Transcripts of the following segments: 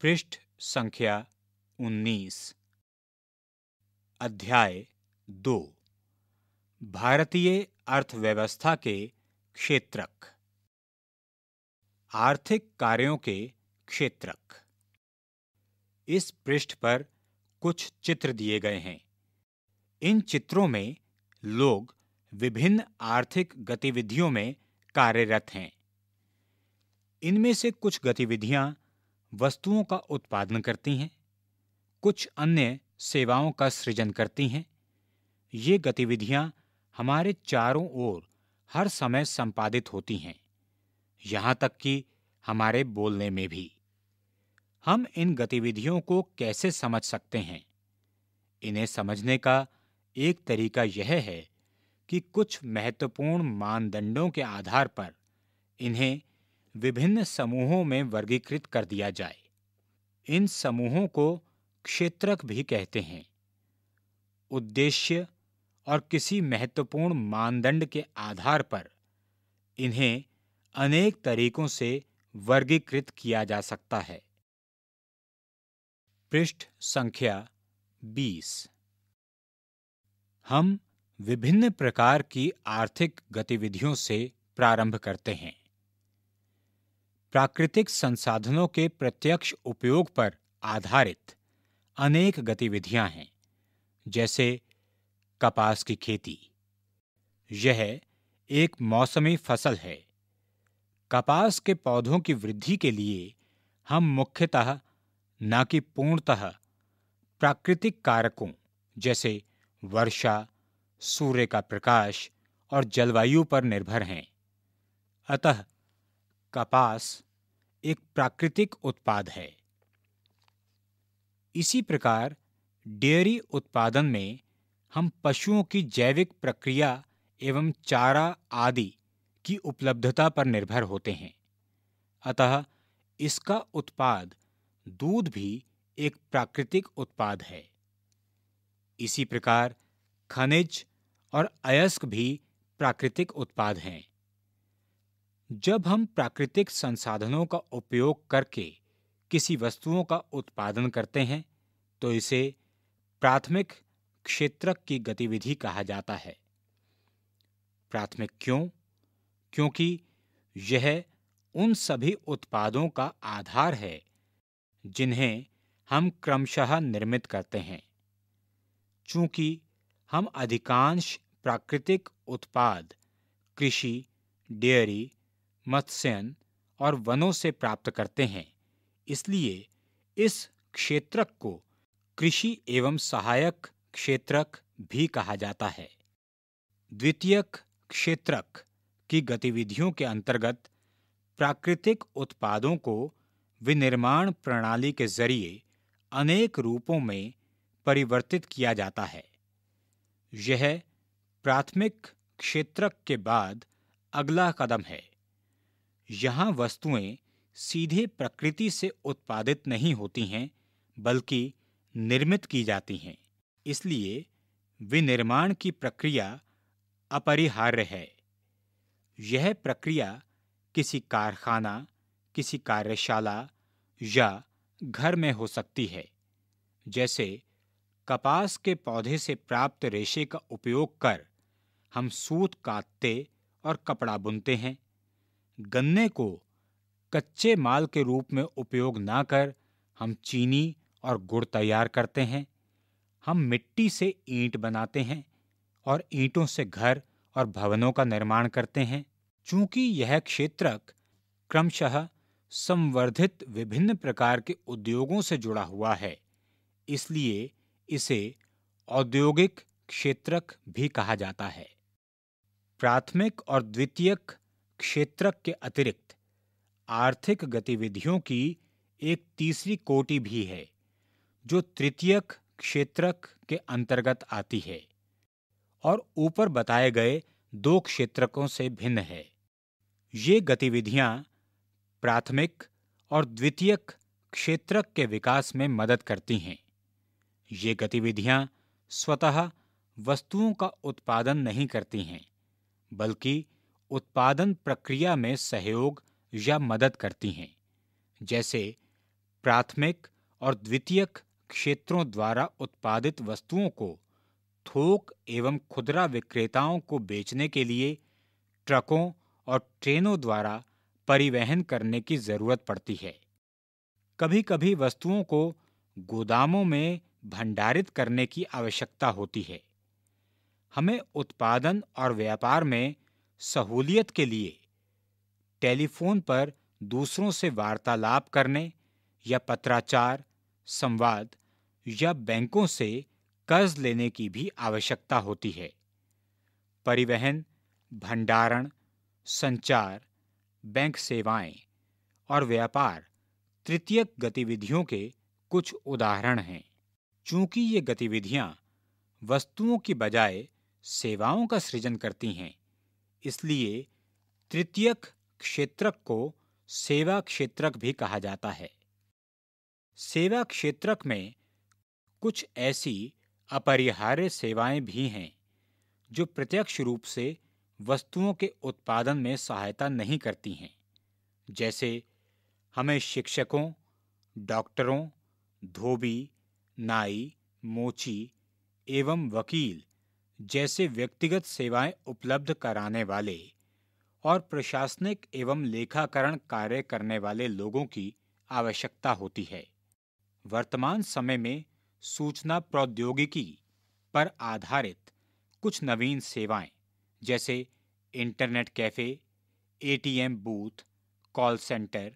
पृष्ठ संख्या उन्नीस अध्याय दो भारतीय अर्थव्यवस्था के क्षेत्रक आर्थिक कार्यों के क्षेत्रक इस पृष्ठ पर कुछ चित्र दिए गए हैं इन चित्रों में लोग विभिन्न आर्थिक गतिविधियों में कार्यरत हैं इनमें से कुछ गतिविधियां वस्तुओं का उत्पादन करती हैं कुछ अन्य सेवाओं का सृजन करती हैं ये गतिविधियां हमारे चारों ओर हर समय संपादित होती हैं यहाँ तक कि हमारे बोलने में भी हम इन गतिविधियों को कैसे समझ सकते हैं इन्हें समझने का एक तरीका यह है कि कुछ महत्वपूर्ण मानदंडों के आधार पर इन्हें विभिन्न समूहों में वर्गीकृत कर दिया जाए इन समूहों को क्षेत्रक भी कहते हैं उद्देश्य और किसी महत्वपूर्ण मानदंड के आधार पर इन्हें अनेक तरीकों से वर्गीकृत किया जा सकता है पृष्ठ संख्या 20 हम विभिन्न प्रकार की आर्थिक गतिविधियों से प्रारंभ करते हैं प्राकृतिक संसाधनों के प्रत्यक्ष उपयोग पर आधारित अनेक गतिविधियां हैं जैसे कपास की खेती यह एक मौसमी फसल है कपास के पौधों की वृद्धि के लिए हम मुख्यतः न कि पूर्णतः प्राकृतिक कारकों जैसे वर्षा सूर्य का प्रकाश और जलवायु पर निर्भर हैं अतः कपास एक प्राकृतिक उत्पाद है इसी प्रकार डेयरी उत्पादन में हम पशुओं की जैविक प्रक्रिया एवं चारा आदि की उपलब्धता पर निर्भर होते हैं अतः इसका उत्पाद दूध भी एक प्राकृतिक उत्पाद है इसी प्रकार खनिज और अयस्क भी प्राकृतिक उत्पाद हैं जब हम प्राकृतिक संसाधनों का उपयोग करके किसी वस्तुओं का उत्पादन करते हैं तो इसे प्राथमिक क्षेत्रक की गतिविधि कहा जाता है प्राथमिक क्यों क्योंकि यह उन सभी उत्पादों का आधार है जिन्हें हम क्रमशः निर्मित करते हैं चूंकि हम अधिकांश प्राकृतिक उत्पाद कृषि डेयरी मत्स्यन और वनों से प्राप्त करते हैं इसलिए इस क्षेत्रक को कृषि एवं सहायक क्षेत्रक भी कहा जाता है द्वितीयक क्षेत्रक की गतिविधियों के अंतर्गत प्राकृतिक उत्पादों को विनिर्माण प्रणाली के जरिए अनेक रूपों में परिवर्तित किया जाता है यह प्राथमिक क्षेत्रक के बाद अगला कदम है यहाँ वस्तुएं सीधे प्रकृति से उत्पादित नहीं होती हैं बल्कि निर्मित की जाती हैं इसलिए विनिर्माण की प्रक्रिया अपरिहार्य है यह प्रक्रिया किसी कारखाना किसी कार्यशाला या घर में हो सकती है जैसे कपास के पौधे से प्राप्त रेशे का उपयोग कर हम सूत काटते और कपड़ा बुनते हैं गन्ने को कच्चे माल के रूप में उपयोग ना कर हम चीनी और गुड़ तैयार करते हैं हम मिट्टी से ईंट बनाते हैं और ईंटों से घर और भवनों का निर्माण करते हैं चूंकि यह क्षेत्रक क्रमशः संवर्धित विभिन्न प्रकार के उद्योगों से जुड़ा हुआ है इसलिए इसे औद्योगिक क्षेत्रक भी कहा जाता है प्राथमिक और द्वितीयक क्षेत्रक के अतिरिक्त आर्थिक गतिविधियों की एक तीसरी कोटि भी है जो तृतीयक क्षेत्रक के अंतर्गत आती है और ऊपर बताए गए दो क्षेत्रकों से भिन्न है ये गतिविधियां प्राथमिक और द्वितीयक क्षेत्रक के विकास में मदद करती हैं ये गतिविधियां स्वतः वस्तुओं का उत्पादन नहीं करती हैं बल्कि उत्पादन प्रक्रिया में सहयोग या मदद करती हैं जैसे प्राथमिक और द्वितीयक क्षेत्रों द्वारा उत्पादित वस्तुओं को थोक एवं खुदरा विक्रेताओं को बेचने के लिए ट्रकों और ट्रेनों द्वारा परिवहन करने की जरूरत पड़ती है कभी कभी वस्तुओं को गोदामों में भंडारित करने की आवश्यकता होती है हमें उत्पादन और व्यापार में सहूलियत के लिए टेलीफोन पर दूसरों से वार्तालाप करने या पत्राचार संवाद या बैंकों से कर्ज लेने की भी आवश्यकता होती है परिवहन भंडारण संचार बैंक सेवाएं और व्यापार तृतीयक गतिविधियों के कुछ उदाहरण हैं चूंकि ये गतिविधियां वस्तुओं की बजाय सेवाओं का सृजन करती हैं इसलिए तृतीयक क्षेत्रक को सेवा क्षेत्रक भी कहा जाता है सेवा क्षेत्रक में कुछ ऐसी अपरिहार्य सेवाएं भी हैं जो प्रत्यक्ष रूप से वस्तुओं के उत्पादन में सहायता नहीं करती हैं जैसे हमें शिक्षकों डॉक्टरों धोबी नाई मोची एवं वकील जैसे व्यक्तिगत सेवाएं उपलब्ध कराने वाले और प्रशासनिक एवं लेखाकरण कार्य करने वाले लोगों की आवश्यकता होती है वर्तमान समय में सूचना प्रौद्योगिकी पर आधारित कुछ नवीन सेवाएं जैसे internet cafe ATM booth call centre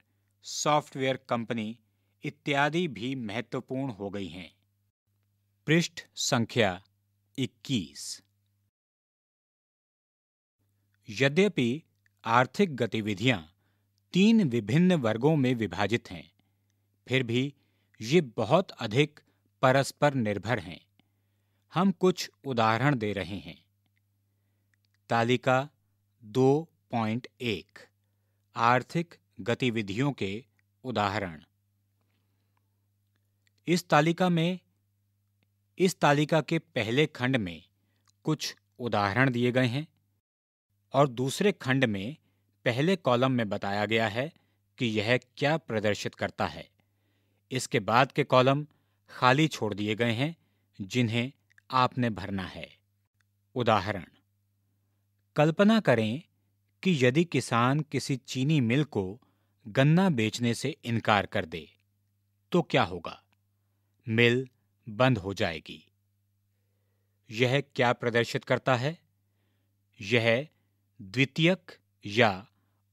software company इत्यादि भी महत्वपूर्ण हो गई हैं पृष्ठ संख्या इक्कीस यद्यपि आर्थिक गतिविधियां तीन विभिन्न वर्गों में विभाजित हैं फिर भी ये बहुत अधिक परस्पर निर्भर हैं हम कुछ उदाहरण दे रहे हैं तालिका 2.1 आर्थिक गतिविधियों के उदाहरण इस तालिका में इस तालिका के पहले खंड में कुछ उदाहरण दिए गए हैं और दूसरे खंड में पहले कॉलम में बताया गया है कि यह क्या प्रदर्शित करता है इसके बाद के कॉलम खाली छोड़ दिए गए हैं जिन्हें आपने भरना है उदाहरण कल्पना करें कि यदि किसान किसी चीनी मिल को गन्ना बेचने से इनकार कर दे तो क्या होगा मिल बंद हो जाएगी यह क्या प्रदर्शित करता है यह द्वितीयक या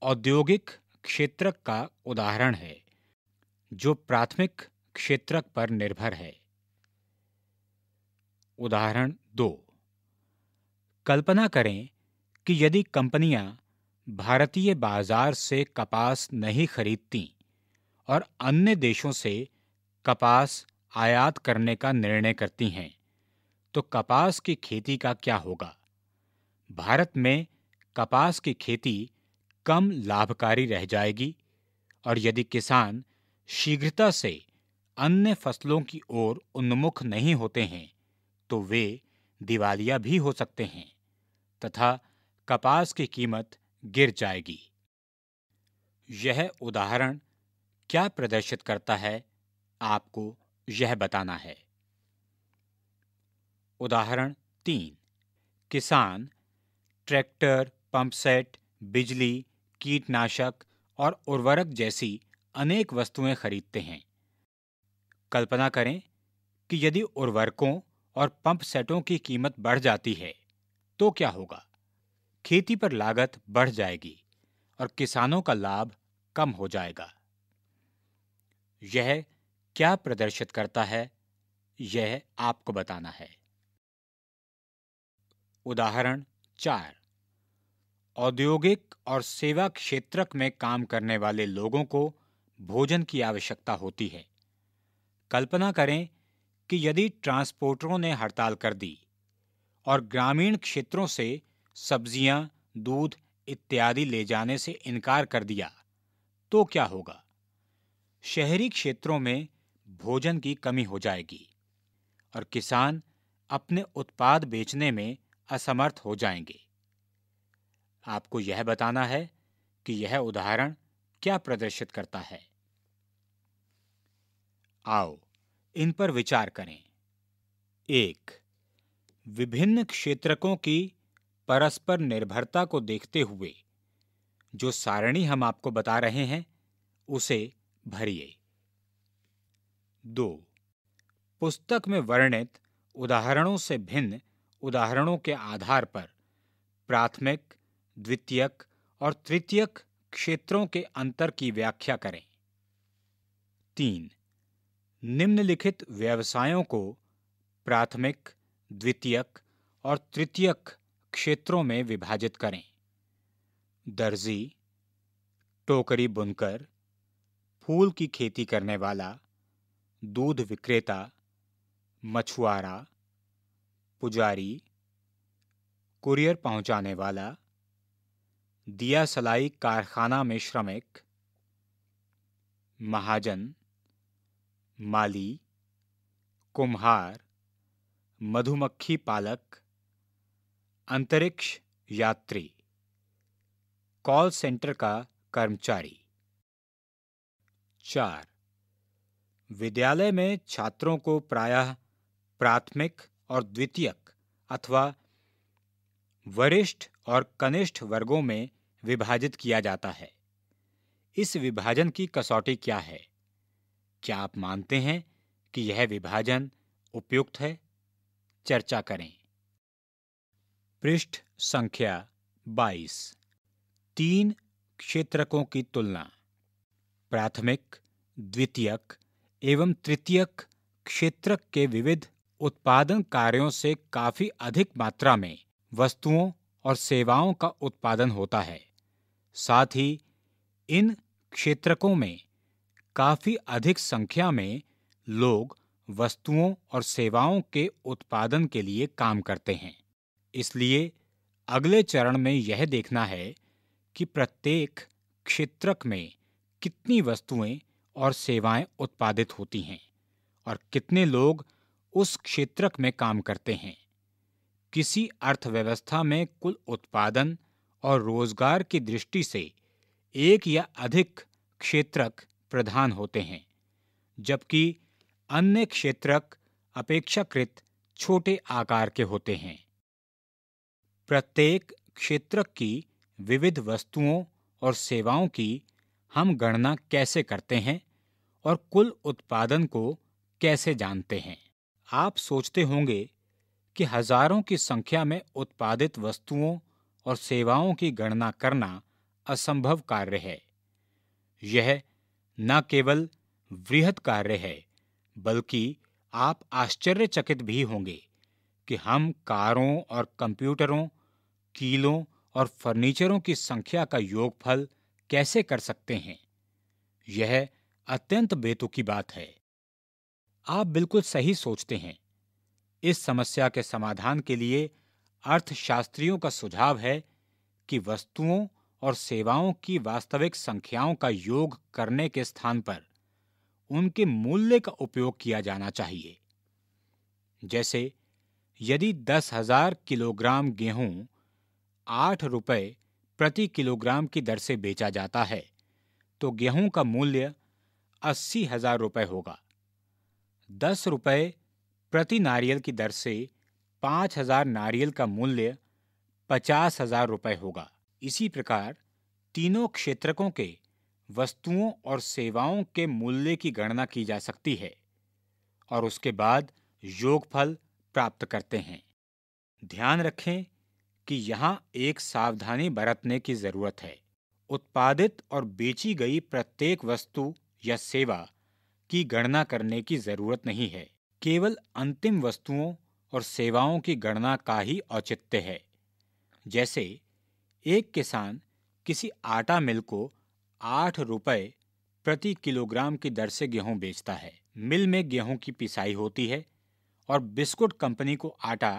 औद्योगिक क्षेत्रक का उदाहरण है जो प्राथमिक क्षेत्रक पर निर्भर है उदाहरण दो कल्पना करें कि यदि कंपनियां भारतीय बाजार से कपास नहीं खरीदती और अन्य देशों से कपास आयात करने का निर्णय करती हैं तो कपास की खेती का क्या होगा भारत में कपास की खेती कम लाभकारी रह जाएगी और यदि किसान शीघ्रता से अन्य फसलों की ओर उन्मुख नहीं होते हैं तो वे दिवालिया भी हो सकते हैं तथा कपास की कीमत गिर जाएगी यह उदाहरण क्या प्रदर्शित करता है आपको यह बताना है उदाहरण तीन किसान ट्रैक्टर पंपसेट बिजली कीटनाशक और उर्वरक जैसी अनेक वस्तुएं खरीदते हैं कल्पना करें कि यदि उर्वरकों और पंप सेटों की कीमत बढ़ जाती है तो क्या होगा खेती पर लागत बढ़ जाएगी और किसानों का लाभ कम हो जाएगा यह क्या प्रदर्शित करता है यह आपको बताना है उदाहरण चार औद्योगिक और सेवा क्षेत्रक में काम करने वाले लोगों को भोजन की आवश्यकता होती है कल्पना करें कि यदि ट्रांसपोर्टरों ने हड़ताल कर दी और ग्रामीण क्षेत्रों से सब्जियां, दूध इत्यादि ले जाने से इनकार कर दिया तो क्या होगा शहरी क्षेत्रों में भोजन की कमी हो जाएगी और किसान अपने उत्पाद बेचने में असमर्थ हो जाएंगे आपको यह बताना है कि यह उदाहरण क्या प्रदर्शित करता है आओ इन पर विचार करें एक विभिन्न क्षेत्रकों की परस्पर निर्भरता को देखते हुए जो सारणी हम आपको बता रहे हैं उसे भरिए दो पुस्तक में वर्णित उदाहरणों से भिन्न उदाहरणों के आधार पर प्राथमिक द्वितीयक और तृतीयक क्षेत्रों के अंतर की व्याख्या करें तीन निम्नलिखित व्यवसायों को प्राथमिक द्वितीयक और तृतीयक क्षेत्रों में विभाजित करें दर्जी टोकरी बुनकर फूल की खेती करने वाला दूध विक्रेता मछुआरा पुजारी कुरियर पहुंचाने वाला दिया सलाई कारखाना में श्रमिक महाजन माली कुम्हार मधुमक्खी पालक अंतरिक्ष यात्री कॉल सेंटर का कर्मचारी चार विद्यालय में छात्रों को प्रायः प्राथमिक और द्वितीयक अथवा वरिष्ठ और कनिष्ठ वर्गों में विभाजित किया जाता है इस विभाजन की कसौटी क्या है क्या आप मानते हैं कि यह विभाजन उपयुक्त है चर्चा करें पृष्ठ संख्या 22 तीन क्षेत्रकों की तुलना प्राथमिक द्वितीयक एवं तृतीयक क्षेत्रक के विविध उत्पादन कार्यों से काफी अधिक मात्रा में वस्तुओं और सेवाओं का उत्पादन होता है साथ ही इन क्षेत्रकों में काफी अधिक संख्या में लोग वस्तुओं और सेवाओं के उत्पादन के लिए काम करते हैं इसलिए अगले चरण में यह देखना है कि प्रत्येक क्षेत्रक में कितनी वस्तुएं और सेवाएं उत्पादित होती हैं और कितने लोग उस क्षेत्रक में काम करते हैं किसी अर्थव्यवस्था में कुल उत्पादन और रोजगार की दृष्टि से एक या अधिक क्षेत्रक प्रधान होते हैं जबकि अन्य क्षेत्रक अपेक्षाकृत छोटे आकार के होते हैं प्रत्येक क्षेत्रक की विविध वस्तुओं और सेवाओं की हम गणना कैसे करते हैं और कुल उत्पादन को कैसे जानते हैं आप सोचते होंगे कि हजारों की संख्या में उत्पादित वस्तुओं और सेवाओं की गणना करना असंभव कार्य है यह न केवल वृहत कार्य है बल्कि आप आश्चर्यचकित भी होंगे कि हम कारों और कंप्यूटरों कीलों और फर्नीचरों की संख्या का योगफल कैसे कर सकते हैं यह अत्यंत बेतुकी बात है आप बिल्कुल सही सोचते हैं इस समस्या के समाधान के लिए अर्थशास्त्रियों का सुझाव है कि वस्तुओं और सेवाओं की वास्तविक संख्याओं का योग करने के स्थान पर उनके मूल्य का उपयोग किया जाना चाहिए जैसे यदि दस हजार किलोग्राम गेहूं आठ रुपये प्रति किलोग्राम की दर से बेचा जाता है तो गेहूं का मूल्य अस्सी हजार रुपये होगा दस रुपये प्रति नारियल की दर से पाँच हजार नारियल का मूल्य पचास हजार रुपये होगा इसी प्रकार तीनों क्षेत्रकों के वस्तुओं और सेवाओं के मूल्य की गणना की जा सकती है और उसके बाद योगफल प्राप्त करते हैं ध्यान रखें कि यहाँ एक सावधानी बरतने की ज़रूरत है उत्पादित और बेची गई प्रत्येक वस्तु या सेवा की गणना करने की जरूरत नहीं है केवल अंतिम वस्तुओं और सेवाओं की गणना का ही औचित्य है जैसे एक किसान किसी आटा मिल को आठ रुपये प्रति किलोग्राम की दर से गेहूं बेचता है मिल में गेहूं की पिसाई होती है और बिस्कुट कंपनी को आटा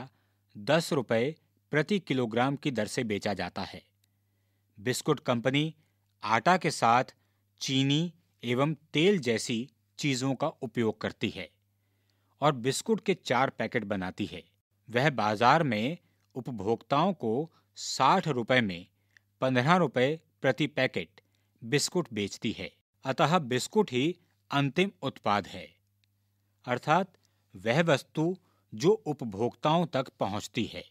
दस रुपये प्रति किलोग्राम की दर से बेचा जाता है बिस्कुट कंपनी आटा के साथ चीनी एवं तेल जैसी चीज़ों का उपयोग करती है और बिस्कुट के चार पैकेट बनाती है वह बाजार में उपभोक्ताओं को साठ रुपये में पंद्रह रुपये प्रति पैकेट बिस्कुट बेचती है अतः बिस्कुट ही अंतिम उत्पाद है अर्थात वह वस्तु जो उपभोक्ताओं तक पहुंचती है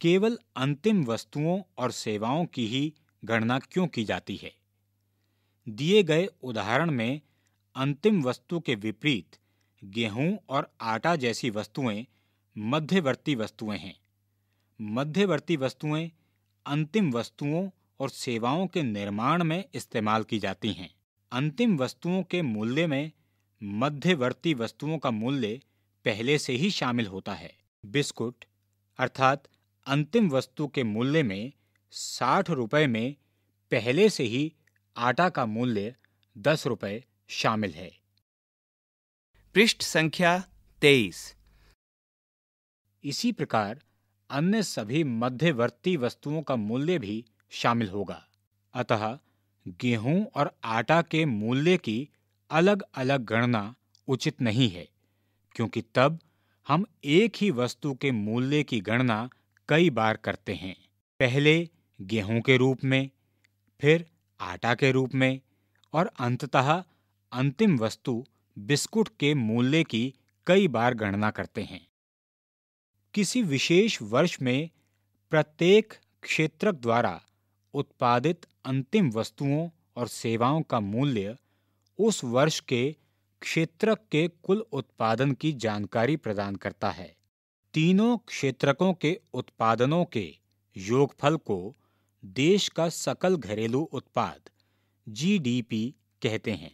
केवल अंतिम वस्तुओं और सेवाओं की ही गणना क्यों की जाती है दिए गए उदाहरण में अंतिम वस्तु के विपरीत गेहूं और आटा जैसी वस्तुएं मध्यवर्ती वस्तुएं हैं मध्यवर्ती वस्तुएं अंतिम वस्तुओं और सेवाओं के निर्माण में इस्तेमाल की जाती हैं अंतिम वस्तुओं के मूल्य में मध्यवर्ती वस्तुओं का मूल्य पहले से ही शामिल होता है बिस्कुट अर्थात अंतिम वस्तु के मूल्य में साठ रुपये में पहले से ही आटा का मूल्य दस रुपये शामिल है पृष्ठ संख्या तेईस इसी प्रकार अन्य सभी मध्यवर्ती वस्तुओं का मूल्य भी शामिल होगा अतः गेहूं और आटा के मूल्य की अलग अलग गणना उचित नहीं है क्योंकि तब हम एक ही वस्तु के मूल्य की गणना कई बार करते हैं पहले गेहूं के रूप में फिर आटा के रूप में और अंततः अंतिम वस्तु बिस्कुट के मूल्य की कई बार गणना करते हैं किसी विशेष वर्ष में प्रत्येक क्षेत्रक द्वारा उत्पादित अंतिम वस्तुओं और सेवाओं का मूल्य उस वर्ष के क्षेत्रक के कुल उत्पादन की जानकारी प्रदान करता है तीनों क्षेत्रकों के उत्पादनों के योगफल को देश का सकल घरेलू उत्पाद जीडीपी कहते हैं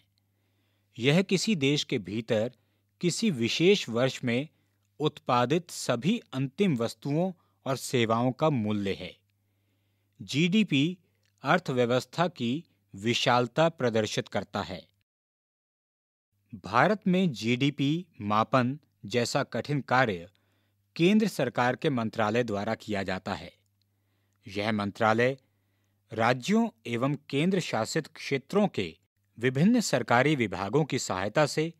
यह किसी देश के भीतर किसी विशेष वर्ष में उत्पादित सभी अंतिम वस्तुओं और सेवाओं का मूल्य है जीडीपी अर्थव्यवस्था की विशालता प्रदर्शित करता है भारत में जीडीपी मापन जैसा कठिन कार्य केंद्र सरकार के मंत्रालय द्वारा किया जाता है यह मंत्रालय राज्यों एवं केंद्र शासित क्षेत्रों के विभिन्न सरकारी विभागों की सहायता से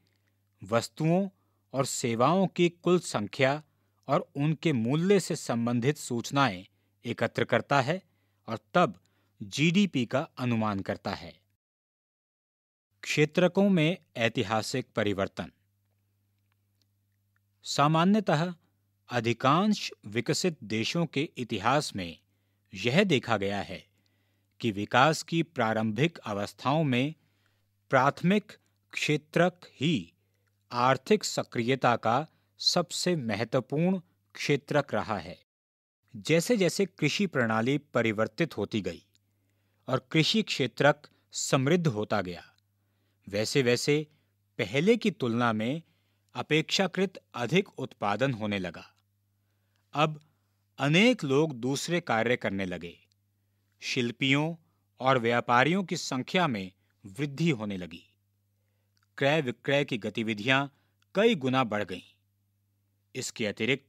वस्तुओं और सेवाओं की कुल संख्या और उनके मूल्य से संबंधित सूचनाएं एकत्र करता है और तब जीडीपी का अनुमान करता है क्षेत्रकों में ऐतिहासिक परिवर्तन सामान्यतः अधिकांश विकसित देशों के इतिहास में यह देखा गया है कि विकास की प्रारंभिक अवस्थाओं में प्राथमिक क्षेत्रक ही आर्थिक सक्रियता का सबसे महत्वपूर्ण क्षेत्रक रहा है जैसे जैसे कृषि प्रणाली परिवर्तित होती गई और कृषि क्षेत्रक समृद्ध होता गया वैसे वैसे पहले की तुलना में अपेक्षाकृत अधिक उत्पादन होने लगा अब अनेक लोग दूसरे कार्य करने लगे शिल्पियों और व्यापारियों की संख्या में वृद्धि होने लगी क्रय विक्रय की गतिविधियां कई गुना बढ़ गईं। इसके अतिरिक्त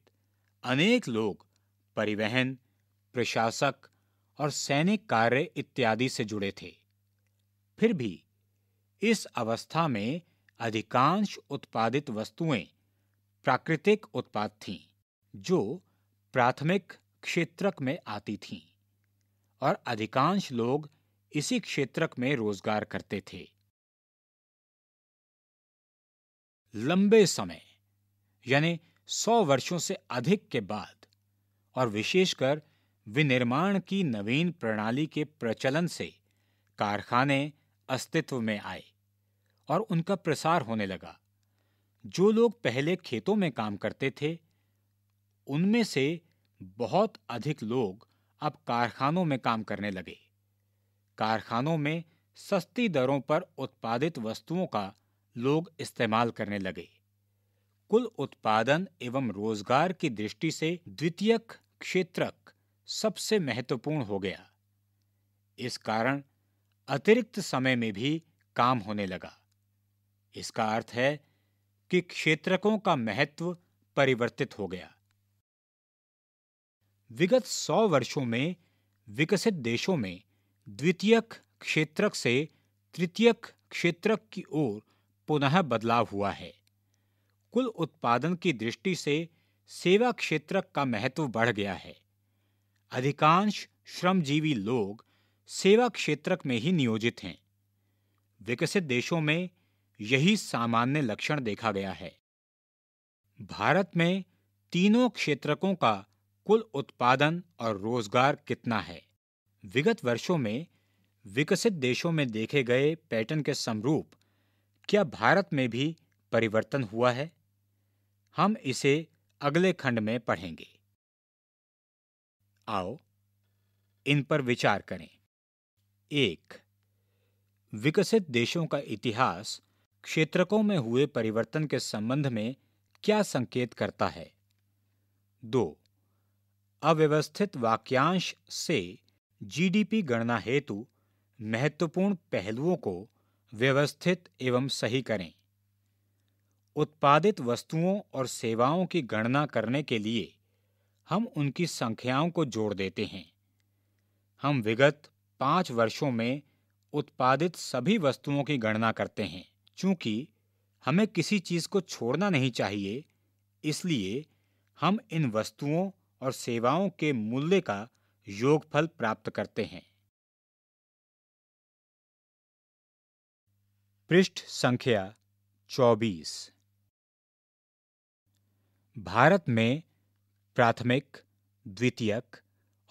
अनेक लोग परिवहन प्रशासक और सैनिक कार्य इत्यादि से जुड़े थे फिर भी इस अवस्था में अधिकांश उत्पादित वस्तुएं प्राकृतिक उत्पाद थीं जो प्राथमिक क्षेत्रक में आती थीं और अधिकांश लोग इसी क्षेत्रक में रोजगार करते थे लंबे समय यानी सौ वर्षों से अधिक के बाद और विशेषकर विनिर्माण की नवीन प्रणाली के प्रचलन से कारखाने अस्तित्व में आए और उनका प्रसार होने लगा जो लोग पहले खेतों में काम करते थे उनमें से बहुत अधिक लोग अब कारखानों में काम करने लगे कारखानों में सस्ती दरों पर उत्पादित वस्तुओं का लोग इस्तेमाल करने लगे कुल उत्पादन एवं रोजगार की दृष्टि से द्वितीयक क्षेत्रक सबसे महत्वपूर्ण हो गया इस कारण अतिरिक्त समय में भी काम होने लगा इसका अर्थ है कि क्षेत्रकों का महत्व परिवर्तित हो गया विगत सौ वर्षों में विकसित देशों में द्वितीयक क्षेत्रक से तृतीयक क्षेत्रक की ओर पुनः बदलाव हुआ है कुल उत्पादन की दृष्टि से सेवा क्षेत्रक का महत्व बढ़ गया है अधिकांश श्रमजीवी लोग सेवा क्षेत्रक में ही नियोजित हैं विकसित देशों में यही सामान्य लक्षण देखा गया है भारत में तीनों क्षेत्रकों का कुल उत्पादन और रोजगार कितना है विगत वर्षों में विकसित देशों में देखे गए पैटर्न के समरूप क्या भारत में भी परिवर्तन हुआ है हम इसे अगले खंड में पढ़ेंगे आओ इन पर विचार करें एक विकसित देशों का इतिहास क्षेत्रकों में हुए परिवर्तन के संबंध में क्या संकेत करता है दो अव्यवस्थित वाक्यांश से जीडीपी गणना हेतु महत्वपूर्ण पहलुओं को व्यवस्थित एवं सही करें उत्पादित वस्तुओं और सेवाओं की गणना करने के लिए हम उनकी संख्याओं को जोड़ देते हैं हम विगत पाँच वर्षों में उत्पादित सभी वस्तुओं की गणना करते हैं चूंकि हमें किसी चीज़ को छोड़ना नहीं चाहिए इसलिए हम इन वस्तुओं और सेवाओं के मूल्य का योगफल प्राप्त करते हैं पृष्ठ संख्या 24 भारत में प्राथमिक द्वितीयक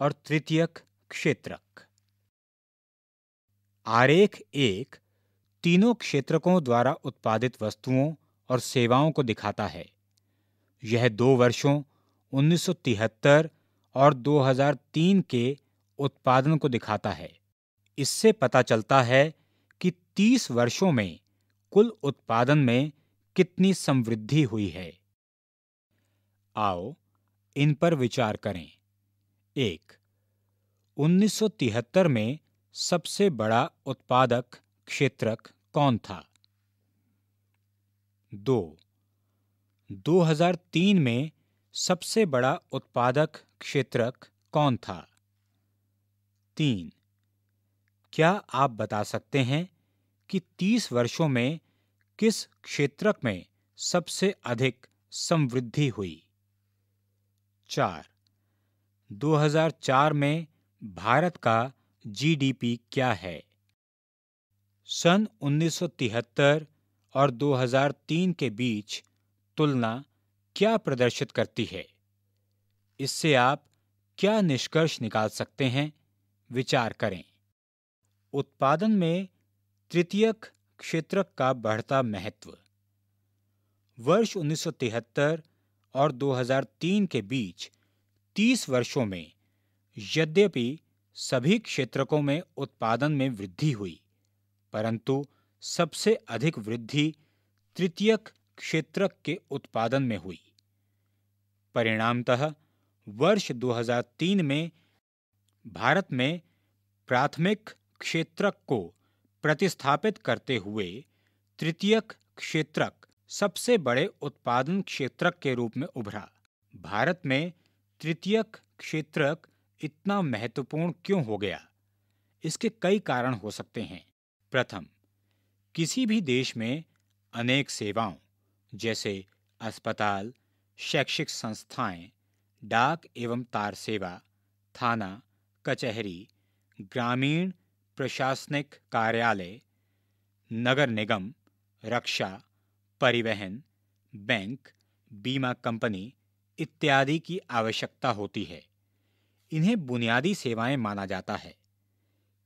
और तृतीयक क्षेत्रक आरेख एक तीनों क्षेत्रकों द्वारा उत्पादित वस्तुओं और सेवाओं को दिखाता है यह दो वर्षों 1973 और 2003 के उत्पादन को दिखाता है इससे पता चलता है कि 30 वर्षों में कुल उत्पादन में कितनी समृद्धि हुई है आओ इन पर विचार करें एक 1973 में सबसे बड़ा उत्पादक क्षेत्रक कौन था दो 2003 में सबसे बड़ा उत्पादक क्षेत्रक कौन था तीन क्या आप बता सकते हैं कि तीस वर्षों में किस क्षेत्रक में सबसे अधिक समृद्धि हुई चार 2004 में भारत का जीडीपी क्या है सन 1973 और 2003 के बीच तुलना क्या प्रदर्शित करती है इससे आप क्या निष्कर्ष निकाल सकते हैं विचार करें उत्पादन में तृतीयक क्षेत्र का बढ़ता महत्व वर्ष 1973 और 2003 के बीच 30 वर्षों में यद्यपि सभी क्षेत्रकों में उत्पादन में वृद्धि हुई परंतु सबसे अधिक वृद्धि तृतीयक क्षेत्रक के उत्पादन में हुई परिणामतः वर्ष 2003 में भारत में प्राथमिक क्षेत्रक को प्रतिस्थापित करते हुए तृतीयक क्षेत्रक सबसे बड़े उत्पादन क्षेत्रक के रूप में उभरा भारत में तृतीयक क्षेत्रक इतना महत्वपूर्ण क्यों हो गया इसके कई कारण हो सकते हैं प्रथम किसी भी देश में अनेक सेवाओं जैसे अस्पताल शैक्षिक संस्थाएं, डाक एवं तार सेवा थाना कचहरी ग्रामीण प्रशासनिक कार्यालय नगर निगम रक्षा परिवहन बैंक बीमा कंपनी इत्यादि की आवश्यकता होती है इन्हें बुनियादी सेवाएं माना जाता है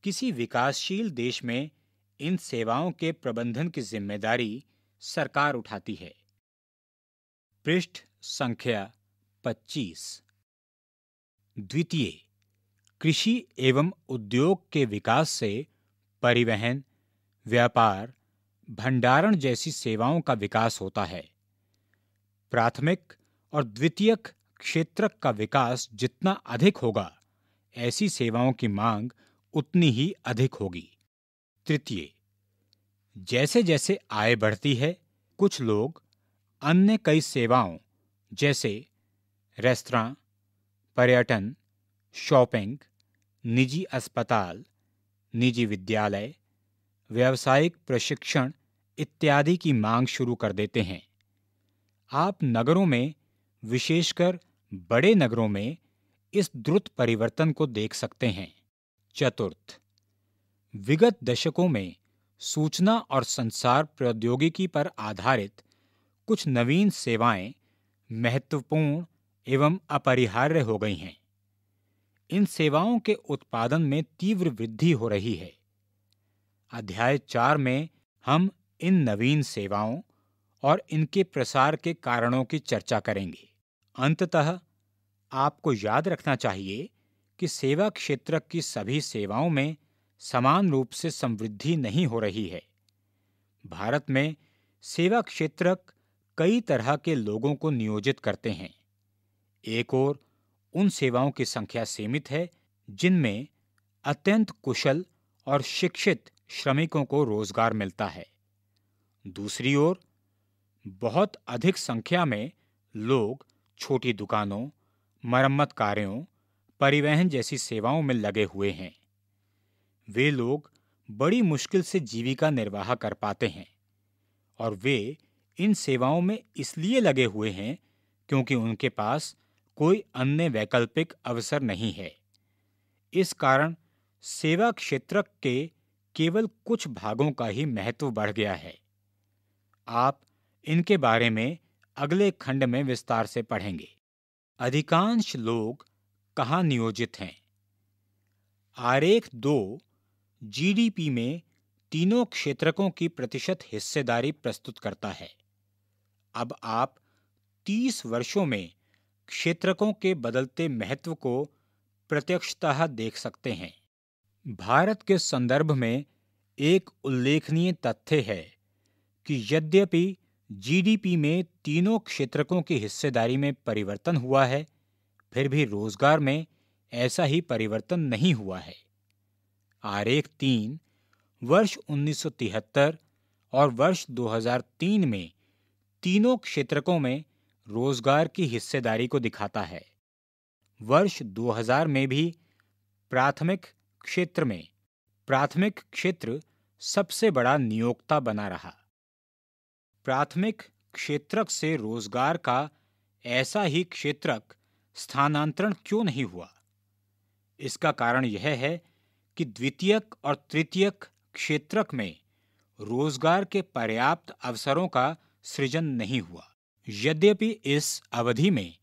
किसी विकासशील देश में इन सेवाओं के प्रबंधन की जिम्मेदारी सरकार उठाती है पृष्ठ संख्या 25 द्वितीय कृषि एवं उद्योग के विकास से परिवहन व्यापार भंडारण जैसी सेवाओं का विकास होता है प्राथमिक और द्वितीयक क्षेत्र का विकास जितना अधिक होगा ऐसी सेवाओं की मांग उतनी ही अधिक होगी तृतीय जैसे जैसे आय बढ़ती है कुछ लोग अन्य कई सेवाओं जैसे रेस्तरा पर्यटन शॉपिंग निजी अस्पताल निजी विद्यालय व्यावसायिक प्रशिक्षण इत्यादि की मांग शुरू कर देते हैं आप नगरों में विशेषकर बड़े नगरों में इस द्रुत परिवर्तन को देख सकते हैं चतुर्थ विगत दशकों में सूचना और संसार प्रौद्योगिकी पर आधारित कुछ नवीन सेवाएं महत्वपूर्ण एवं अपरिहार्य हो गई हैं इन सेवाओं के उत्पादन में तीव्र वृद्धि हो रही है अध्याय चार में हम इन नवीन सेवाओं और इनके प्रसार के कारणों की चर्चा करेंगे अंततः आपको याद रखना चाहिए कि सेवा क्षेत्र की सभी सेवाओं में समान रूप से समृद्धि नहीं हो रही है भारत में सेवा क्षेत्रक कई तरह के लोगों को नियोजित करते हैं एक ओर उन सेवाओं की संख्या सीमित है जिनमें अत्यंत कुशल और शिक्षित श्रमिकों को रोजगार मिलता है दूसरी ओर बहुत अधिक संख्या में लोग छोटी दुकानों मरम्मत कार्यों परिवहन जैसी सेवाओं में लगे हुए हैं वे लोग बड़ी मुश्किल से जीविका निर्वाह कर पाते हैं और वे इन सेवाओं में इसलिए लगे हुए हैं क्योंकि उनके पास कोई अन्य वैकल्पिक अवसर नहीं है इस कारण सेवा क्षेत्र के केवल कुछ भागों का ही महत्व बढ़ गया है आप इनके बारे में अगले खंड में विस्तार से पढ़ेंगे अधिकांश लोग कहाँ नियोजित हैं आरेख दो जीडीपी में तीनों क्षेत्रकों की प्रतिशत हिस्सेदारी प्रस्तुत करता है अब आप 30 वर्षों में क्षेत्रकों के बदलते महत्व को प्रत्यक्षतः देख सकते हैं भारत के संदर्भ में एक उल्लेखनीय तथ्य है कि यद्यपि जीडीपी में तीनों क्षेत्रकों की हिस्सेदारी में परिवर्तन हुआ है फिर भी रोजगार में ऐसा ही परिवर्तन नहीं हुआ है आरेख तीन वर्ष 1973 और वर्ष 2003 में तीनों क्षेत्रकों में रोजगार की हिस्सेदारी को दिखाता है वर्ष 2000 में भी प्राथमिक क्षेत्र में प्राथमिक क्षेत्र सबसे बड़ा नियोक्ता बना रहा प्राथमिक क्षेत्रक से रोजगार का ऐसा ही क्षेत्रक स्थानांतरण क्यों नहीं हुआ इसका कारण यह है कि द्वितीयक और तृतीयक क्षेत्रक में रोजगार के पर्याप्त अवसरों का सृजन नहीं हुआ यद्यपि इस अवधि में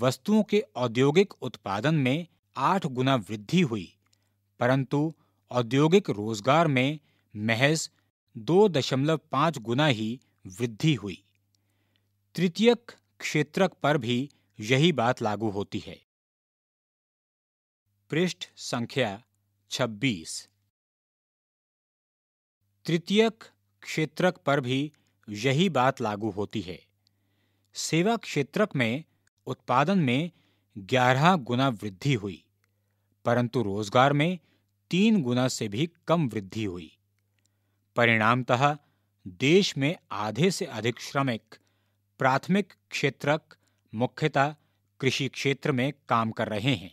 वस्तुओं के औद्योगिक उत्पादन में आठ गुना वृद्धि हुई परंतु औद्योगिक रोजगार में महज दो दशमलव पांच गुना ही वृद्धि हुई तृतीयक क्षेत्रक पर भी यही बात लागू होती है पृष्ठ संख्या छब्बीस तृतीयक क्षेत्रक पर भी यही बात लागू होती है सेवा क्षेत्रक में उत्पादन में ग्यारह गुना वृद्धि हुई परंतु रोजगार में तीन गुना से भी कम वृद्धि हुई परिणामतः देश में आधे से अधिक श्रमिक प्राथमिक क्षेत्रक मुख्यतः कृषि क्षेत्र में काम कर रहे हैं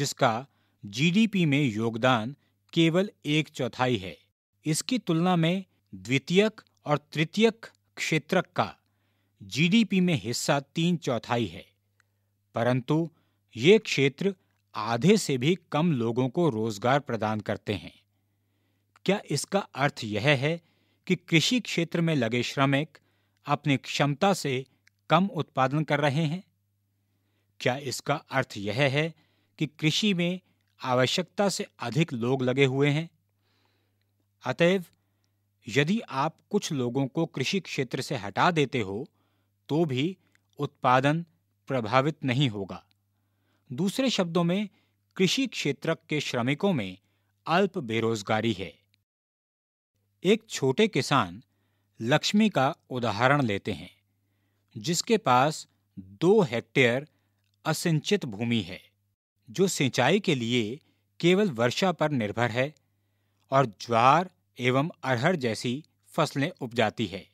जिसका जीडीपी में योगदान केवल एक चौथाई है इसकी तुलना में द्वितीयक और तृतीयक क्षेत्रक का जीडीपी में हिस्सा तीन चौथाई है परंतु ये क्षेत्र आधे से भी कम लोगों को रोजगार प्रदान करते हैं क्या इसका अर्थ यह है कि कृषि क्षेत्र में लगे श्रमिक अपनी क्षमता से कम उत्पादन कर रहे हैं क्या इसका अर्थ यह है कि कृषि में आवश्यकता से अधिक लोग लगे हुए हैं अतएव यदि आप कुछ लोगों को कृषि क्षेत्र से हटा देते हो तो भी उत्पादन प्रभावित नहीं होगा दूसरे शब्दों में कृषि क्षेत्र के श्रमिकों में अल्प बेरोजगारी है एक छोटे किसान लक्ष्मी का उदाहरण लेते हैं जिसके पास दो हेक्टेयर असिंचित भूमि है जो सिंचाई के लिए केवल वर्षा पर निर्भर है और ज्वार एवं अरहर जैसी फसलें उपजाती है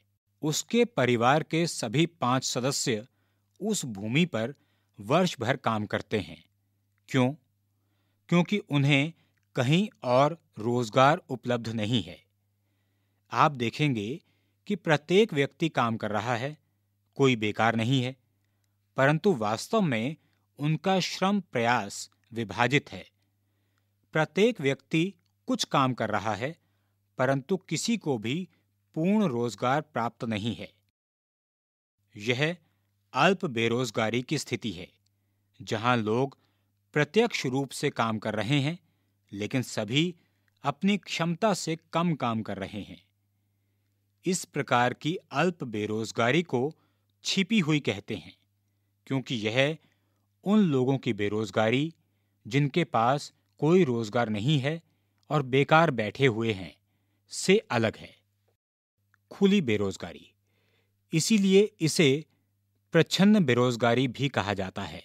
उसके परिवार के सभी पांच सदस्य उस भूमि पर वर्ष भर काम करते हैं क्यों क्योंकि उन्हें कहीं और रोजगार उपलब्ध नहीं है आप देखेंगे कि प्रत्येक व्यक्ति काम कर रहा है कोई बेकार नहीं है परंतु वास्तव में उनका श्रम प्रयास विभाजित है प्रत्येक व्यक्ति कुछ काम कर रहा है परंतु किसी को भी पूर्ण रोजगार प्राप्त नहीं है यह अल्प बेरोजगारी की स्थिति है जहां लोग प्रत्यक्ष रूप से काम कर रहे हैं लेकिन सभी अपनी क्षमता से कम काम कर रहे हैं इस प्रकार की अल्प बेरोजगारी को छिपी हुई कहते हैं क्योंकि यह उन लोगों की बेरोजगारी जिनके पास कोई रोजगार नहीं है और बेकार बैठे हुए हैं से अलग है खुली बेरोजगारी इसीलिए इसे प्रच्छन्न बेरोजगारी भी कहा जाता है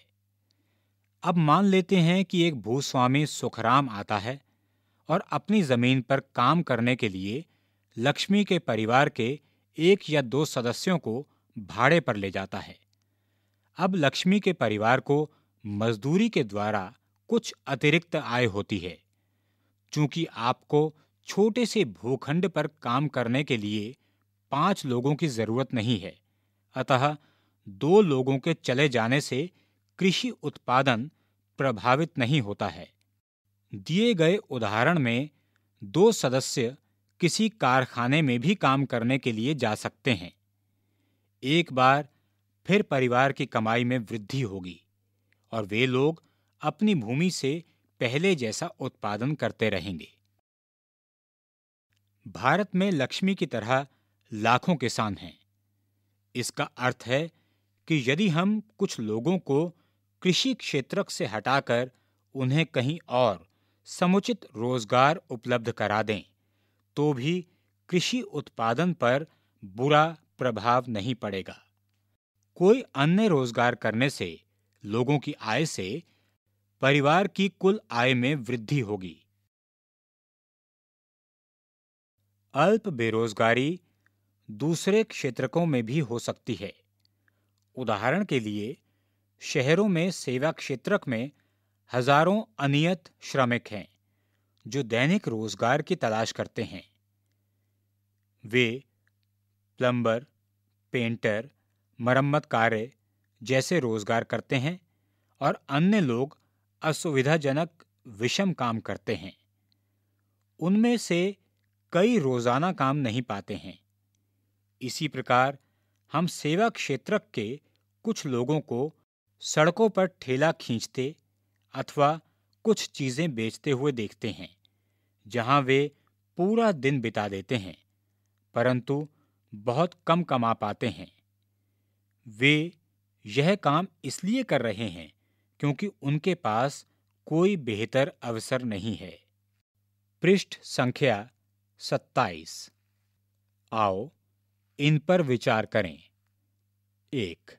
अब मान लेते हैं कि एक भूस्वामी सुखराम आता है और अपनी जमीन पर काम करने के लिए लक्ष्मी के परिवार के एक या दो सदस्यों को भाड़े पर ले जाता है अब लक्ष्मी के परिवार को मजदूरी के द्वारा कुछ अतिरिक्त आय होती है चूंकि आपको छोटे से भूखंड पर काम करने के लिए पांच लोगों की जरूरत नहीं है अतः दो लोगों के चले जाने से कृषि उत्पादन प्रभावित नहीं होता है दिए गए उदाहरण में दो सदस्य किसी कारखाने में भी काम करने के लिए जा सकते हैं एक बार फिर परिवार की कमाई में वृद्धि होगी और वे लोग अपनी भूमि से पहले जैसा उत्पादन करते रहेंगे भारत में लक्ष्मी की तरह लाखों किसान हैं इसका अर्थ है कि यदि हम कुछ लोगों को कृषि क्षेत्रक से हटाकर उन्हें कहीं और समुचित रोजगार उपलब्ध करा दें तो भी कृषि उत्पादन पर बुरा प्रभाव नहीं पड़ेगा कोई अन्य रोजगार करने से लोगों की आय से परिवार की कुल आय में वृद्धि होगी अल्प बेरोजगारी दूसरे क्षेत्रकों में भी हो सकती है उदाहरण के लिए शहरों में सेवा क्षेत्रक में हजारों अनियत श्रमिक हैं जो दैनिक रोजगार की तलाश करते हैं वे प्लम्बर पेंटर मरम्मत कार्य जैसे रोजगार करते हैं और अन्य लोग असुविधाजनक विषम काम करते हैं उनमें से कई रोजाना काम नहीं पाते हैं इसी प्रकार हम सेवा क्षेत्र के कुछ लोगों को सड़कों पर ठेला खींचते अथवा कुछ चीजें बेचते हुए देखते हैं जहां वे पूरा दिन बिता देते हैं परंतु बहुत कम कमा पाते हैं वे यह काम इसलिए कर रहे हैं क्योंकि उनके पास कोई बेहतर अवसर नहीं है पृष्ठ संख्या 27 आओ इन पर विचार करें एक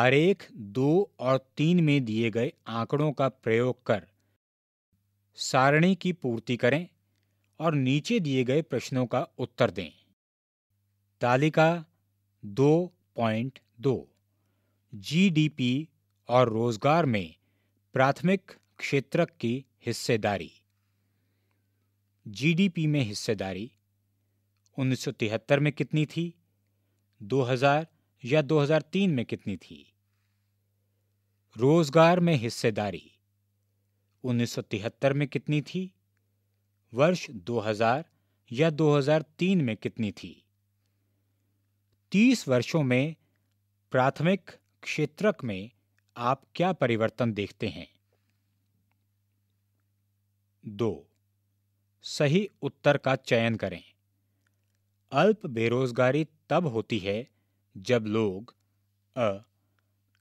आरेख दो और तीन में दिए गए आंकड़ों का प्रयोग कर सारणी की पूर्ति करें और नीचे दिए गए प्रश्नों का उत्तर दें तालिका दो पॉइंट दो जीडीपी और रोजगार में प्राथमिक क्षेत्र की हिस्सेदारी जीडीपी में हिस्सेदारी 1973 में कितनी थी 2000 या 2003 में कितनी थी रोजगार में हिस्सेदारी 1973 में कितनी थी वर्ष 2000 या 2003 में कितनी थी तीस वर्षों में प्राथमिक क्षेत्रक में आप क्या परिवर्तन देखते हैं दो सही उत्तर का चयन करें अल्प बेरोजगारी तब होती है जब लोग अ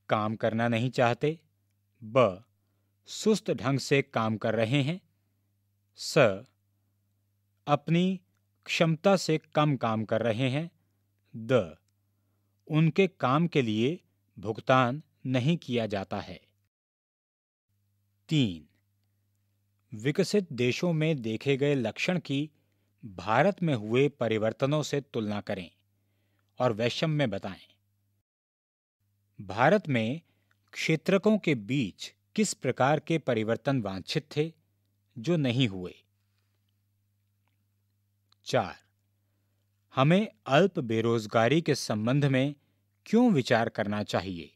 काम करना नहीं चाहते ब सुस्त ढंग से काम कर रहे हैं स अपनी क्षमता से कम काम कर रहे हैं द उनके काम के लिए भुगतान नहीं किया जाता है तीन विकसित देशों में देखे गए लक्षण की भारत में हुए परिवर्तनों से तुलना करें और वैषम्य में बताएं भारत में क्षेत्रकों के बीच किस प्रकार के परिवर्तन वांछित थे जो नहीं हुए चार हमें अल्प बेरोजगारी के संबंध में क्यों विचार करना चाहिए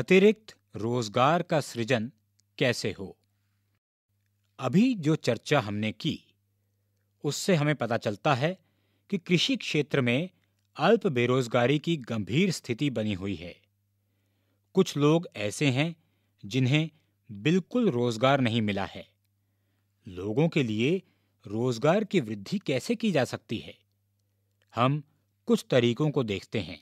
अतिरिक्त रोजगार का सृजन कैसे हो अभी जो चर्चा हमने की उससे हमें पता चलता है कि कृषि क्षेत्र में अल्प बेरोजगारी की गंभीर स्थिति बनी हुई है कुछ लोग ऐसे हैं जिन्हें बिल्कुल रोजगार नहीं मिला है लोगों के लिए रोजगार की वृद्धि कैसे की जा सकती है हम कुछ तरीकों को देखते हैं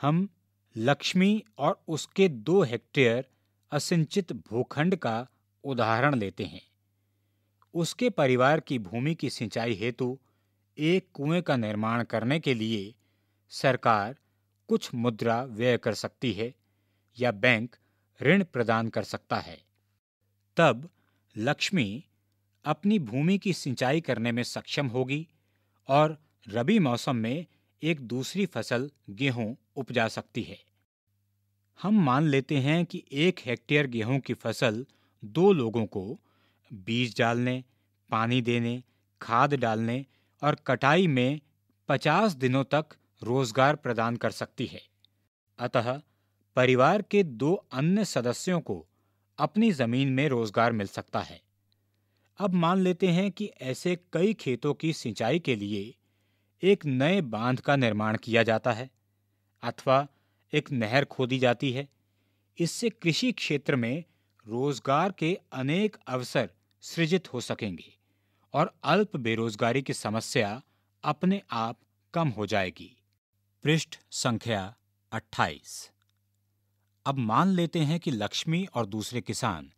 हम लक्ष्मी और उसके दो हेक्टेयर असिंचित भूखंड का उदाहरण लेते हैं उसके परिवार की भूमि की सिंचाई हेतु एक कुएं का निर्माण करने के लिए सरकार कुछ मुद्रा व्यय कर सकती है या बैंक ऋण प्रदान कर सकता है तब लक्ष्मी अपनी भूमि की सिंचाई करने में सक्षम होगी और रबी मौसम में एक दूसरी फसल गेहूं उपजा सकती है हम मान लेते हैं कि एक हेक्टेयर गेहूं की फसल दो लोगों को बीज डालने पानी देने खाद डालने और कटाई में 50 दिनों तक रोजगार प्रदान कर सकती है अतः परिवार के दो अन्य सदस्यों को अपनी जमीन में रोजगार मिल सकता है अब मान लेते हैं कि ऐसे कई खेतों की सिंचाई के लिए एक नए बांध का निर्माण किया जाता है अथवा एक नहर खोदी जाती है इससे कृषि क्षेत्र में रोजगार के अनेक अवसर सृजित हो सकेंगे और अल्प बेरोजगारी की समस्या अपने आप कम हो जाएगी पृष्ठ संख्या 28 अब मान लेते हैं कि लक्ष्मी और दूसरे किसान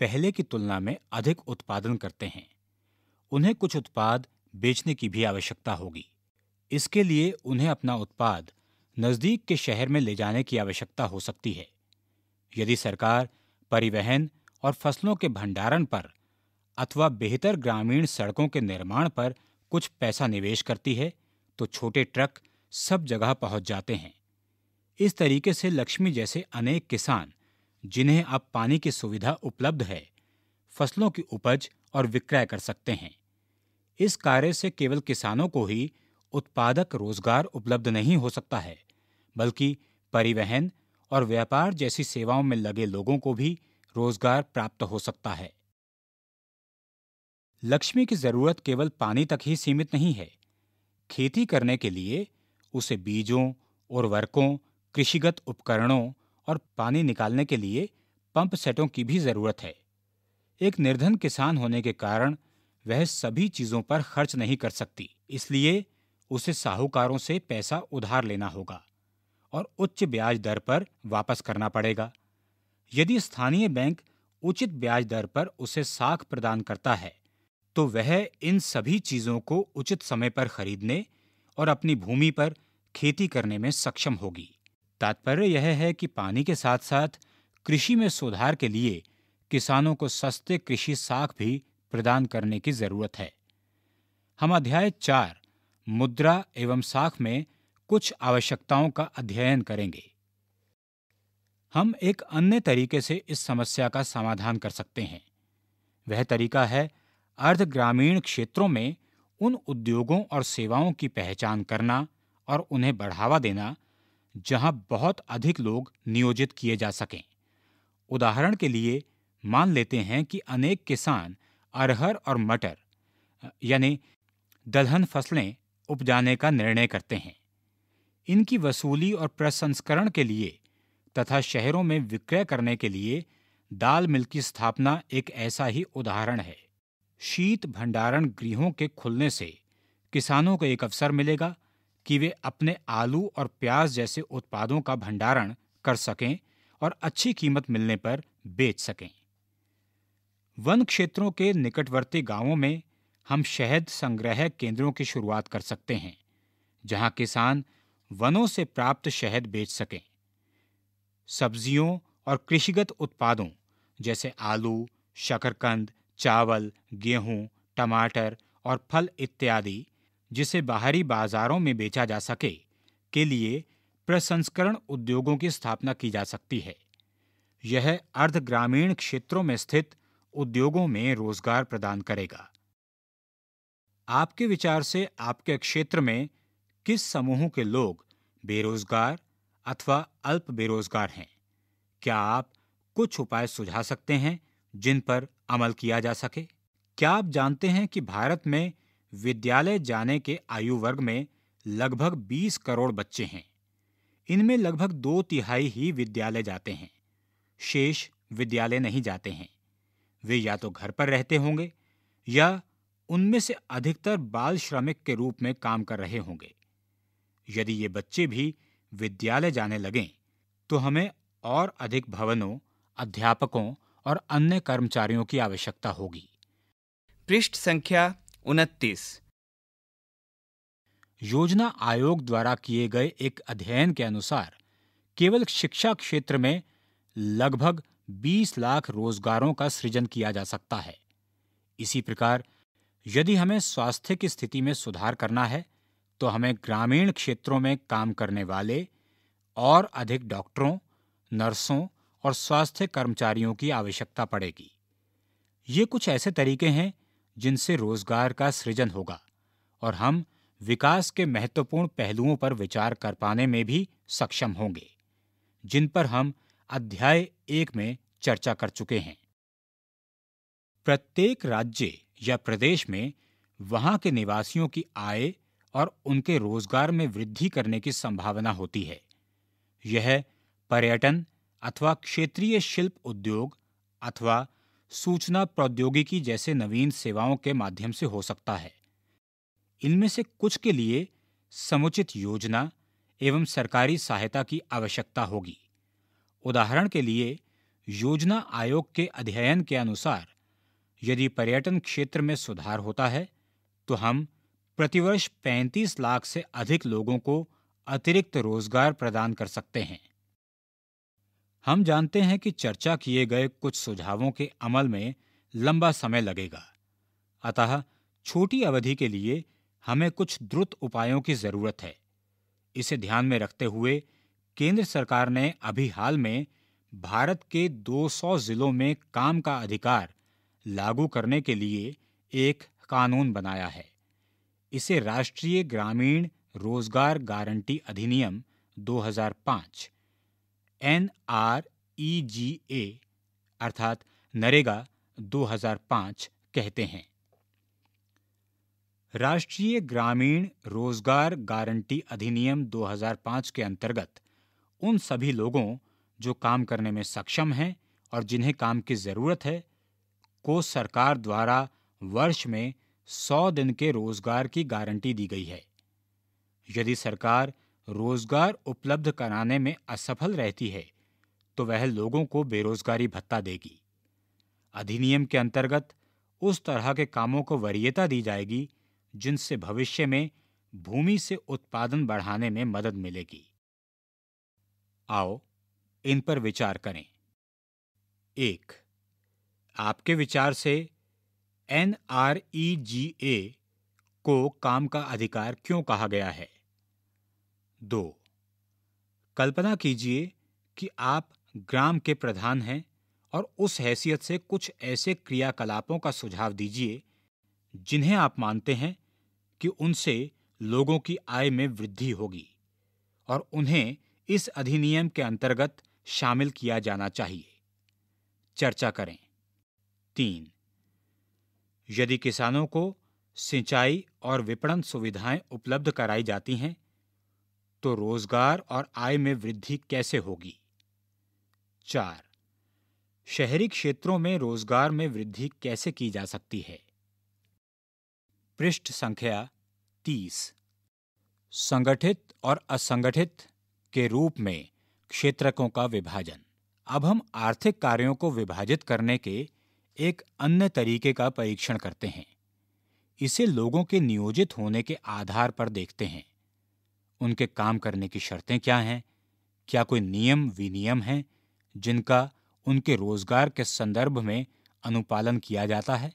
पहले की तुलना में अधिक उत्पादन करते हैं उन्हें कुछ उत्पाद बेचने की भी आवश्यकता होगी इसके लिए उन्हें अपना उत्पाद नज़दीक के शहर में ले जाने की आवश्यकता हो सकती है यदि सरकार परिवहन और फसलों के भंडारण पर अथवा बेहतर ग्रामीण सड़कों के निर्माण पर कुछ पैसा निवेश करती है तो छोटे ट्रक सब जगह पहुंच जाते हैं इस तरीके से लक्ष्मी जैसे अनेक किसान जिन्हें अब पानी की सुविधा उपलब्ध है फसलों की उपज और विक्रय कर सकते हैं इस कार्य से केवल किसानों को ही उत्पादक रोजगार उपलब्ध नहीं हो सकता है बल्कि परिवहन और व्यापार जैसी सेवाओं में लगे लोगों को भी रोजगार प्राप्त हो सकता है लक्ष्मी की जरूरत केवल पानी तक ही सीमित नहीं है खेती करने के लिए उसे बीजों उर्वरकों कृषिगत उपकरणों और पानी निकालने के लिए पंप सेटों की भी जरूरत है एक निर्धन किसान होने के कारण वह सभी चीजों पर खर्च नहीं कर सकती इसलिए उसे साहूकारों से पैसा उधार लेना होगा और उच्च ब्याज दर पर वापस करना पड़ेगा यदि स्थानीय बैंक उचित ब्याज दर पर उसे साख प्रदान करता है तो वह इन सभी चीजों को उचित समय पर खरीदने और अपनी भूमि पर खेती करने में सक्षम होगी तात्पर्य यह है कि पानी के साथ साथ कृषि में सुधार के लिए किसानों को सस्ते कृषि साख भी प्रदान करने की जरूरत है हम अध्याय चार मुद्रा एवं साख में कुछ आवश्यकताओं का अध्ययन करेंगे हम एक अन्य तरीके से इस समस्या का समाधान कर सकते हैं वह तरीका है अर्ध ग्रामीण क्षेत्रों में उन उद्योगों और सेवाओं की पहचान करना और उन्हें बढ़ावा देना जहां बहुत अधिक लोग नियोजित किए जा सकें उदाहरण के लिए मान लेते हैं कि अनेक किसान अरहर और मटर यानी दलहन फसलें उपजाने का निर्णय करते हैं इनकी वसूली और प्रसंस्करण के लिए तथा शहरों में विक्रय करने के लिए दाल मिल की स्थापना एक ऐसा ही उदाहरण है शीत भंडारण गृहों के खुलने से किसानों को एक अवसर मिलेगा कि वे अपने आलू और प्याज जैसे उत्पादों का भंडारण कर सकें और अच्छी कीमत मिलने पर बेच सकें वन क्षेत्रों के निकटवर्ती गांवों में हम शहद संग्रह केंद्रों की शुरुआत कर सकते हैं जहां किसान वनों से प्राप्त शहद बेच सकें सब्जियों और कृषिगत उत्पादों जैसे आलू शकरकंद चावल गेहूं, टमाटर और फल इत्यादि जिसे बाहरी बाजारों में बेचा जा सके के लिए प्रसंस्करण उद्योगों की स्थापना की जा सकती है यह अर्ध ग्रामीण क्षेत्रों में स्थित उद्योगों में रोजगार प्रदान करेगा आपके विचार से आपके क्षेत्र में किस समूह के लोग बेरोजगार अथवा अल्प बेरोजगार हैं क्या आप कुछ उपाय सुझा सकते हैं जिन पर अमल किया जा सके क्या आप जानते हैं कि भारत में विद्यालय जाने के आयु वर्ग में लगभग 20 करोड़ बच्चे हैं इनमें लगभग दो तिहाई ही विद्यालय जाते हैं शेष विद्यालय नहीं जाते हैं वे या तो घर पर रहते होंगे या उनमें से अधिकतर बाल श्रमिक के रूप में काम कर रहे होंगे यदि ये बच्चे भी विद्यालय जाने लगें तो हमें और अधिक भवनों अध्यापकों और अन्य कर्मचारियों की आवश्यकता होगी पृष्ठ संख्या उनतीस योजना आयोग द्वारा किए गए एक अध्ययन के अनुसार केवल शिक्षा क्षेत्र में लगभग 20 लाख रोजगारों का सृजन किया जा सकता है इसी प्रकार यदि हमें स्वास्थ्य की स्थिति में सुधार करना है तो हमें ग्रामीण क्षेत्रों में काम करने वाले और अधिक डॉक्टरों नर्सों और स्वास्थ्य कर्मचारियों की आवश्यकता पड़ेगी ये कुछ ऐसे तरीके हैं जिनसे रोजगार का सृजन होगा और हम विकास के महत्वपूर्ण पहलुओं पर विचार कर पाने में भी सक्षम होंगे जिन पर हम अध्याय एक में चर्चा कर चुके हैं प्रत्येक राज्य या प्रदेश में वहां के निवासियों की आय और उनके रोजगार में वृद्धि करने की संभावना होती है यह पर्यटन अथवा क्षेत्रीय शिल्प उद्योग अथवा सूचना प्रौद्योगिकी जैसे नवीन सेवाओं के माध्यम से हो सकता है इनमें से कुछ के लिए समुचित योजना एवं सरकारी सहायता की आवश्यकता होगी उदाहरण के लिए योजना आयोग के अध्ययन के अनुसार यदि पर्यटन क्षेत्र में सुधार होता है तो हम प्रतिवर्ष 35 लाख से अधिक लोगों को अतिरिक्त रोजगार प्रदान कर सकते हैं हम जानते हैं कि चर्चा किए गए कुछ सुझावों के अमल में लंबा समय लगेगा अतः छोटी अवधि के लिए हमें कुछ द्रुत उपायों की जरूरत है इसे ध्यान में रखते हुए केंद्र सरकार ने अभी हाल में भारत के 200 जिलों में काम का अधिकार लागू करने के लिए एक कानून बनाया है इसे राष्ट्रीय ग्रामीण रोजगार गारंटी अधिनियम 2005 एन आर ई जी ए अर्थात नरेगा 2005 कहते हैं राष्ट्रीय ग्रामीण रोजगार गारंटी अधिनियम 2005 के अंतर्गत उन सभी लोगों जो काम करने में सक्षम हैं और जिन्हें काम की जरूरत है को सरकार द्वारा वर्ष में 100 दिन के रोजगार की गारंटी दी गई है यदि सरकार रोजगार उपलब्ध कराने में असफल रहती है तो वह लोगों को बेरोजगारी भत्ता देगी अधिनियम के अंतर्गत उस तरह के कामों को वरीयता दी जाएगी जिनसे भविष्य में भूमि से उत्पादन बढ़ाने में मदद मिलेगी आओ इन पर विचार करें एक आपके विचार से एन आर ई जी ए को काम का अधिकार क्यों कहा गया है दो कल्पना कीजिए कि आप ग्राम के प्रधान हैं और उस हैसियत से कुछ ऐसे क्रियाकलापों का सुझाव दीजिए जिन्हें आप मानते हैं कि उनसे लोगों की आय में वृद्धि होगी और उन्हें इस अधिनियम के अंतर्गत शामिल किया जाना चाहिए चर्चा करें तीन यदि किसानों को सिंचाई और विपणन सुविधाएं उपलब्ध कराई जाती हैं तो रोजगार और आय में वृद्धि कैसे होगी चार शहरी क्षेत्रों में रोजगार में वृद्धि कैसे की जा सकती है पृष्ठ संख्या तीस संगठित और असंगठित के रूप में क्षेत्रकों का विभाजन अब हम आर्थिक कार्यों को विभाजित करने के एक अन्य तरीके का परीक्षण करते हैं इसे लोगों के नियोजित होने के आधार पर देखते हैं उनके काम करने की शर्तें क्या हैं क्या कोई नियम विनियम हैं जिनका उनके रोजगार के संदर्भ में अनुपालन किया जाता है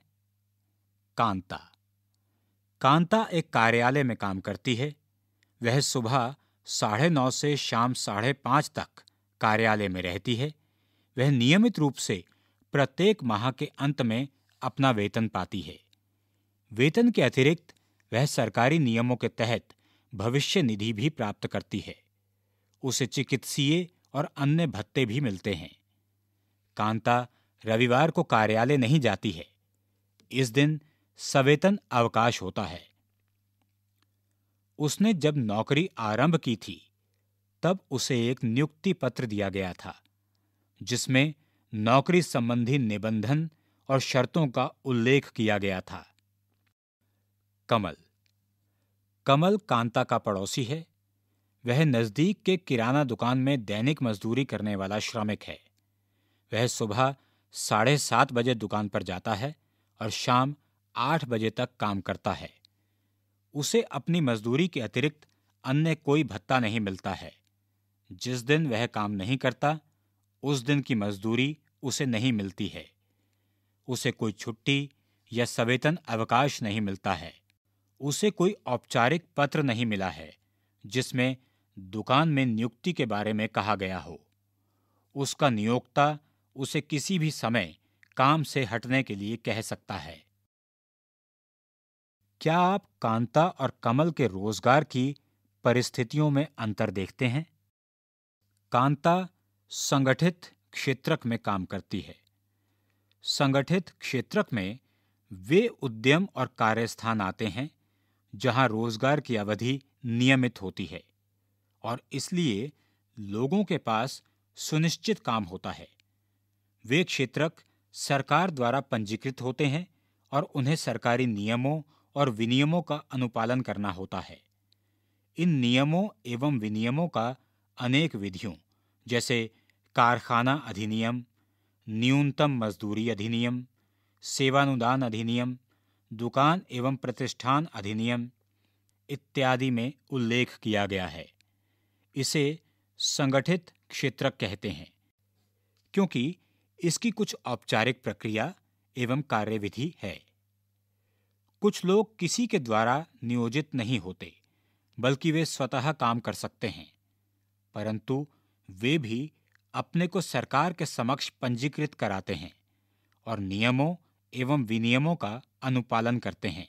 कांता कांता एक कार्यालय में काम करती है वह सुबह साढ़े नौ से शाम साढ़े पाँच तक कार्यालय में रहती है वह नियमित रूप से प्रत्येक माह के अंत में अपना वेतन पाती है वेतन के अतिरिक्त वह सरकारी नियमों के तहत भविष्य निधि भी प्राप्त करती है उसे चिकित्सीय और अन्य भत्ते भी मिलते हैं कांता रविवार को कार्यालय नहीं जाती है इस दिन सवेतन अवकाश होता है उसने जब नौकरी आरंभ की थी तब उसे एक नियुक्ति पत्र दिया गया था जिसमें नौकरी संबंधी निबंधन और शर्तों का उल्लेख किया गया था कमल कमल कांता का पड़ोसी है वह नजदीक के किराना दुकान में दैनिक मजदूरी करने वाला श्रमिक है वह सुबह साढ़े सात बजे दुकान पर जाता है और शाम आठ बजे तक काम करता है उसे अपनी मजदूरी के अतिरिक्त अन्य कोई भत्ता नहीं मिलता है जिस दिन वह काम नहीं करता उस दिन की मजदूरी उसे नहीं मिलती है उसे कोई छुट्टी या सवेतन अवकाश नहीं मिलता है उसे कोई औपचारिक पत्र नहीं मिला है जिसमें दुकान में नियुक्ति के बारे में कहा गया हो उसका नियोक्ता उसे किसी भी समय काम से हटने के लिए कह सकता है क्या आप कांता और कमल के रोजगार की परिस्थितियों में अंतर देखते हैं कांता संगठित क्षेत्रक में काम करती है संगठित क्षेत्रक में वे उद्यम और कार्यस्थान आते हैं जहां रोजगार की अवधि नियमित होती है और इसलिए लोगों के पास सुनिश्चित काम होता है वे क्षेत्रक सरकार द्वारा पंजीकृत होते हैं और उन्हें सरकारी नियमों और विनियमों का अनुपालन करना होता है इन नियमों एवं विनियमों का अनेक विधियों जैसे कारखाना अधिनियम न्यूनतम मजदूरी अधिनियम सेवानुदान अधिनियम दुकान एवं प्रतिष्ठान अधिनियम इत्यादि में उल्लेख किया गया है इसे संगठित क्षेत्र कहते हैं क्योंकि इसकी कुछ औपचारिक प्रक्रिया एवं कार्यविधि है कुछ लोग किसी के द्वारा नियोजित नहीं होते बल्कि वे स्वतः काम कर सकते हैं परंतु वे भी अपने को सरकार के समक्ष पंजीकृत कराते हैं और नियमों एवं विनियमों का अनुपालन करते हैं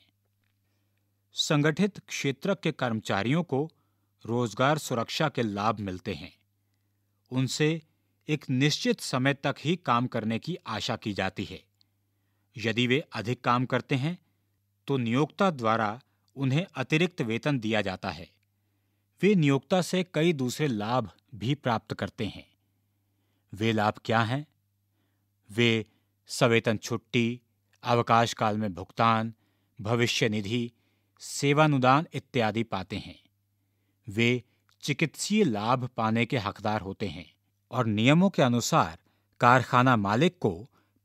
संगठित क्षेत्र के कर्मचारियों को रोजगार सुरक्षा के लाभ मिलते हैं उनसे एक निश्चित समय तक ही काम करने की आशा की जाती है यदि वे अधिक काम करते हैं तो नियोक्ता द्वारा उन्हें अतिरिक्त वेतन दिया जाता है वे नियोक्ता से कई दूसरे लाभ भी प्राप्त करते हैं वे लाभ क्या हैं वे सवेतन छुट्टी अवकाश काल में भुगतान भविष्य निधि सेवानुदान इत्यादि पाते हैं वे चिकित्सीय लाभ पाने के हकदार होते हैं और नियमों के अनुसार कारखाना मालिक को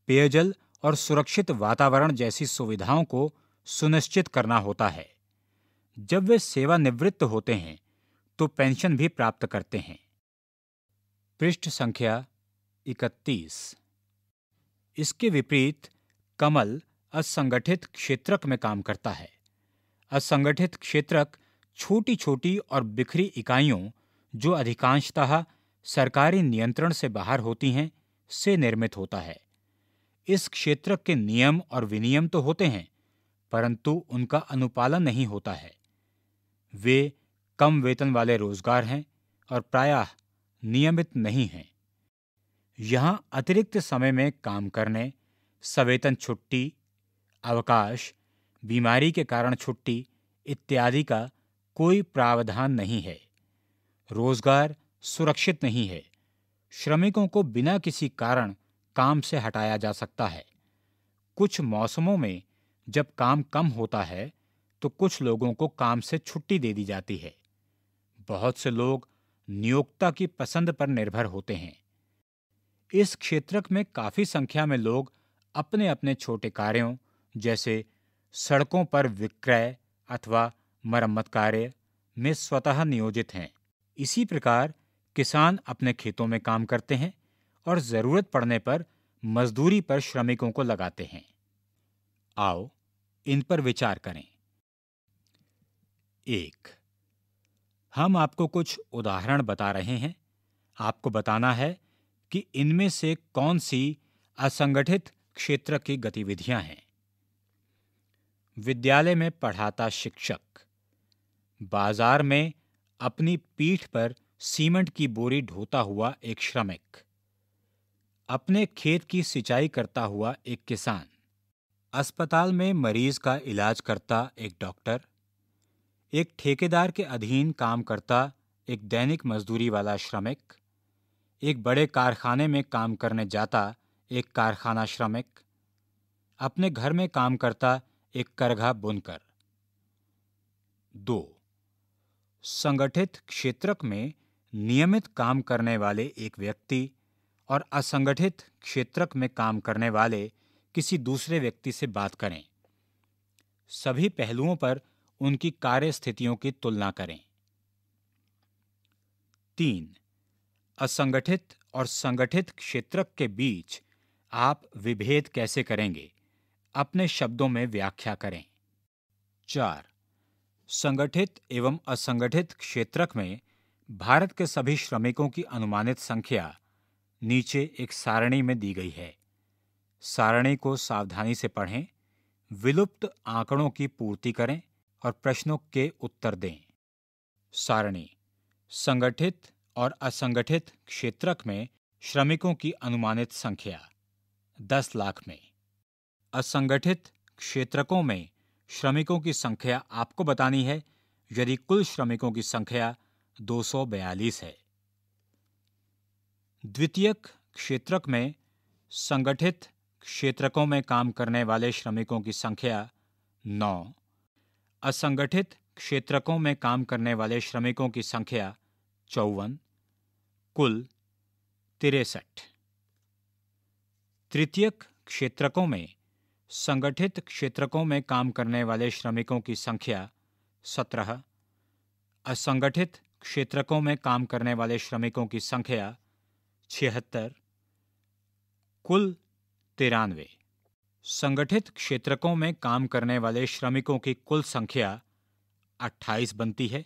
पेयजल और सुरक्षित वातावरण जैसी सुविधाओं को सुनिश्चित करना होता है जब वे सेवानिवृत्त होते हैं तो पेंशन भी प्राप्त करते हैं पृष्ठ संख्या इकतीस इसके विपरीत कमल असंगठित क्षेत्रक में काम करता है असंगठित क्षेत्रक छोटी छोटी और बिखरी इकाइयों जो अधिकांशतः सरकारी नियंत्रण से बाहर होती हैं से निर्मित होता है इस क्षेत्र के नियम और विनियम तो होते हैं परंतु उनका अनुपालन नहीं होता है वे कम वेतन वाले रोजगार हैं और प्रायः नियमित नहीं हैं यहाँ अतिरिक्त समय में काम करने सवेतन छुट्टी अवकाश बीमारी के कारण छुट्टी इत्यादि का कोई प्रावधान नहीं है रोजगार सुरक्षित नहीं है श्रमिकों को बिना किसी कारण काम से हटाया जा सकता है कुछ मौसमों में जब काम कम होता है तो कुछ लोगों को काम से छुट्टी दे दी जाती है बहुत से लोग नियोक्ता की पसंद पर निर्भर होते हैं इस क्षेत्रक में काफी संख्या में लोग अपने अपने छोटे कार्यों जैसे सड़कों पर विक्रय अथवा मरम्मत कार्य में स्वतः नियोजित हैं इसी प्रकार किसान अपने खेतों में काम करते हैं और ज़रूरत पड़ने पर मजदूरी पर श्रमिकों को लगाते हैं आओ इन पर विचार करें एक हम आपको कुछ उदाहरण बता रहे हैं आपको बताना है कि इनमें से कौन सी असंगठित क्षेत्र की गतिविधियां हैं विद्यालय में पढ़ाता शिक्षक बाजार में अपनी पीठ पर सीमेंट की बोरी ढोता हुआ एक श्रमिक अपने खेत की सिंचाई करता हुआ एक किसान अस्पताल में मरीज का इलाज करता एक डॉक्टर एक ठेकेदार के अधीन काम करता एक दैनिक मजदूरी वाला श्रमिक एक बड़े कारखाने में काम करने जाता एक कारखाना श्रमिक अपने घर में काम करता एक करघा बुनकर दो संगठित क्षेत्रक में नियमित काम करने वाले एक व्यक्ति और असंगठित क्षेत्रक में काम करने वाले किसी दूसरे व्यक्ति से बात करें सभी पहलुओं पर उनकी कार्य स्थितियों की तुलना करें तीन असंगठित और संगठित क्षेत्रक के बीच आप विभेद कैसे करेंगे अपने शब्दों में व्याख्या करें चार संगठित एवं असंगठित क्षेत्रक में भारत के सभी श्रमिकों की अनुमानित संख्या नीचे एक सारणी में दी गई है सारणी को सावधानी से पढ़ें विलुप्त आंकड़ों की पूर्ति करें और प्रश्नों के उत्तर दें सारणी संगठित और असंगठित क्षेत्रक में श्रमिकों की अनुमानित संख्या दस लाख में असंगठित क्षेत्रकों में श्रमिकों की संख्या आपको बतानी है यदि कुल श्रमिकों की संख्या 242 है द्वितीयक क्षेत्रक में संगठित क्षेत्रकों में काम करने वाले श्रमिकों की संख्या 9 असंगठित क्षेत्रकों में काम करने वाले श्रमिकों की संख्या चौवन कुल तिरसठ तृतीयक क्षेत्रकों में संगठित क्षेत्रकों में काम करने वाले श्रमिकों की संख्या सत्रह असंगठित क्षेत्रकों में काम करने वाले श्रमिकों की संख्या छिहत्तर कुल तिरानवे संगठित क्षेत्रकों में काम करने वाले श्रमिकों की कुल संख्या 28 बनती है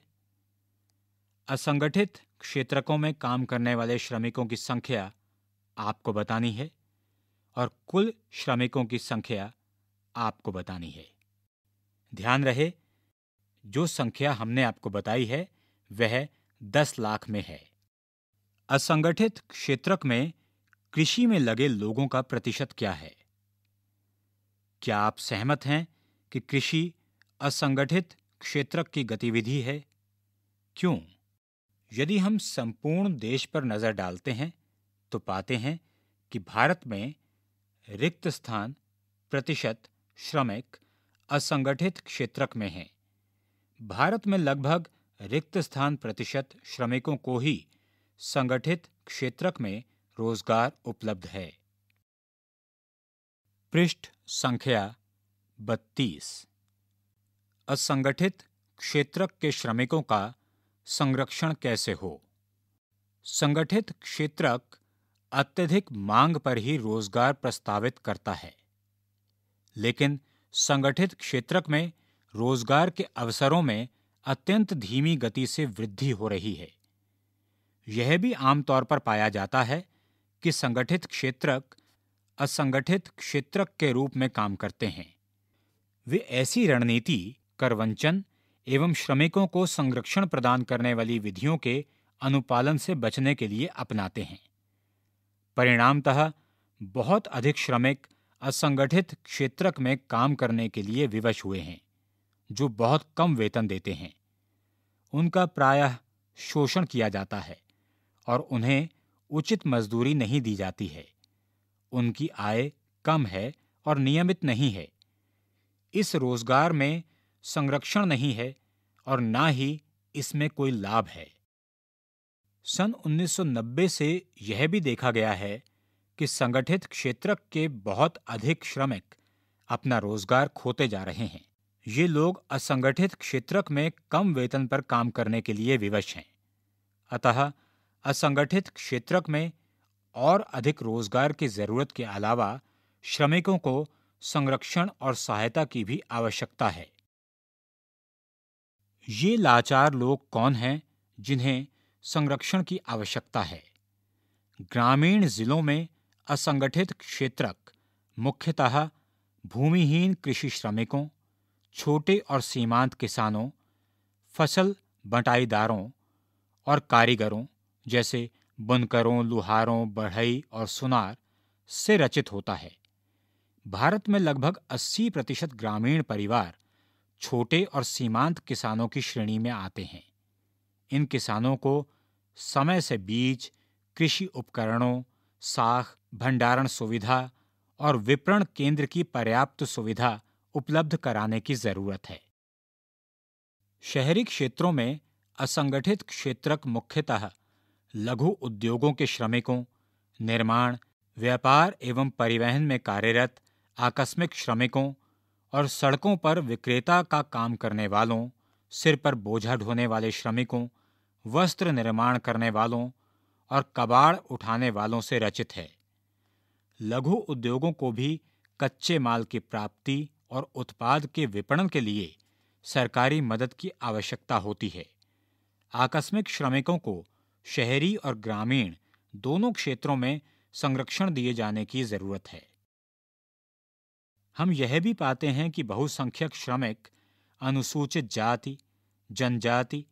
असंगठित क्षेत्रकों में काम करने वाले श्रमिकों की संख्या आपको बतानी है और कुल श्रमिकों की संख्या आपको बतानी है ध्यान रहे जो संख्या हमने आपको बताई है वह दस लाख में है असंगठित क्षेत्रक में कृषि में लगे लोगों का प्रतिशत क्या है क्या आप सहमत हैं कि कृषि असंगठित क्षेत्रक की गतिविधि है क्यों यदि हम संपूर्ण देश पर नजर डालते हैं तो पाते हैं कि भारत में रिक्त स्थान प्रतिशत श्रमिक असंगठित क्षेत्रक में हैं भारत में लगभग रिक्त स्थान प्रतिशत श्रमिकों को ही संगठित क्षेत्रक में रोजगार उपलब्ध है पृष्ठ संख्या 32 असंगठित क्षेत्रक के श्रमिकों का संरक्षण कैसे हो संगठित क्षेत्रक अत्यधिक मांग पर ही रोजगार प्रस्तावित करता है लेकिन संगठित क्षेत्रक में रोजगार के अवसरों में अत्यंत धीमी गति से वृद्धि हो रही है यह भी आमतौर पर पाया जाता है कि संगठित क्षेत्रक असंगठित क्षेत्रक के रूप में काम करते हैं वे ऐसी रणनीति कर वंचन एवं श्रमिकों को संरक्षण प्रदान करने वाली विधियों के अनुपालन से बचने के लिए अपनाते हैं परिणामतः बहुत अधिक श्रमिक असंगठित क्षेत्रक में काम करने के लिए विवश हुए हैं जो बहुत कम वेतन देते हैं उनका प्रायः शोषण किया जाता है और उन्हें उचित मजदूरी नहीं दी जाती है उनकी आय कम है और नियमित नहीं है इस रोजगार में संरक्षण नहीं है और ना ही इसमें कोई लाभ है सन 1990 से यह भी देखा गया है कि संगठित क्षेत्र के बहुत अधिक श्रमिक अपना रोजगार खोते जा रहे हैं ये लोग असंगठित क्षेत्र में कम वेतन पर काम करने के लिए विवश हैं अतः असंगठित क्षेत्र में और अधिक रोजगार की जरूरत के अलावा श्रमिकों को संरक्षण और सहायता की भी आवश्यकता है ये लाचार लोग कौन हैं जिन्हें संरक्षण की आवश्यकता है ग्रामीण जिलों में असंगठित क्षेत्रक मुख्यतः भूमिहीन कृषि श्रमिकों छोटे और सीमांत किसानों फसल बटाईदारों और कारीगरों जैसे बुनकरों लुहारों बढ़ई और सुनार से रचित होता है भारत में लगभग 80 प्रतिशत ग्रामीण परिवार छोटे और सीमांत किसानों की श्रेणी में आते हैं इन किसानों को समय से बीज कृषि उपकरणों साख भंडारण सुविधा और विपणन केंद्र की पर्याप्त सुविधा उपलब्ध कराने की जरूरत है शहरी क्षेत्रों में असंगठित क्षेत्रक मुख्यतः लघु उद्योगों के श्रमिकों निर्माण व्यापार एवं परिवहन में कार्यरत आकस्मिक श्रमिकों और सड़कों पर विक्रेता का काम करने वालों सिर पर बोझा ढोने वाले श्रमिकों वस्त्र निर्माण करने वालों और कबाड़ उठाने वालों से रचित है लघु उद्योगों को भी कच्चे माल की प्राप्ति और उत्पाद के विपणन के लिए सरकारी मदद की आवश्यकता होती है आकस्मिक श्रमिकों को शहरी और ग्रामीण दोनों क्षेत्रों में संरक्षण दिए जाने की जरूरत है हम यह भी पाते हैं कि बहुसंख्यक श्रमिक अनुसूचित जाति जनजाति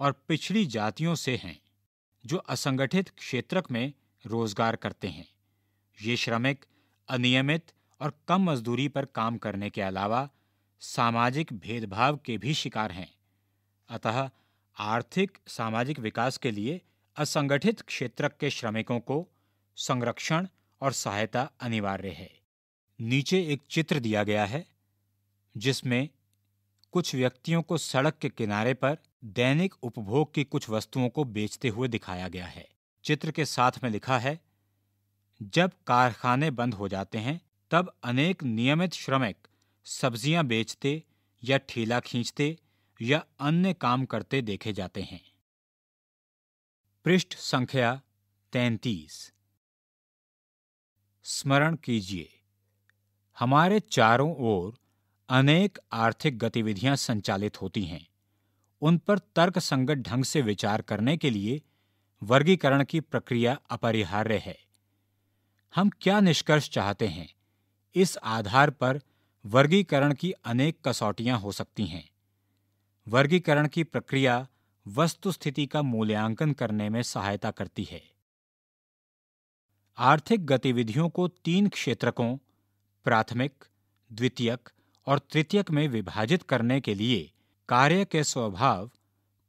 और पिछड़ी जातियों से हैं जो असंगठित क्षेत्रक में रोजगार करते हैं ये श्रमिक अनियमित और कम मजदूरी पर काम करने के अलावा सामाजिक भेदभाव के भी शिकार हैं अतः आर्थिक सामाजिक विकास के लिए असंगठित क्षेत्रक के श्रमिकों को संरक्षण और सहायता अनिवार्य है नीचे एक चित्र दिया गया है जिसमें कुछ व्यक्तियों को सड़क के किनारे पर दैनिक उपभोग की कुछ वस्तुओं को बेचते हुए दिखाया गया है चित्र के साथ में लिखा है जब कारखाने बंद हो जाते हैं तब अनेक नियमित श्रमिक सब्जियां बेचते या ठेला खींचते या अन्य काम करते देखे जाते हैं पृष्ठ संख्या तैतीस स्मरण कीजिए हमारे चारों ओर अनेक आर्थिक गतिविधियां संचालित होती हैं उन पर तर्कसंगत ढंग से विचार करने के लिए वर्गीकरण की प्रक्रिया अपरिहार्य है हम क्या निष्कर्ष चाहते हैं इस आधार पर वर्गीकरण की अनेक कसौटियां हो सकती हैं वर्गीकरण की प्रक्रिया वस्तुस्थिति का मूल्यांकन करने में सहायता करती है आर्थिक गतिविधियों को तीन क्षेत्रकों प्राथमिक द्वितीयक और तृतीयक में विभाजित करने के लिए कार्य के स्वभाव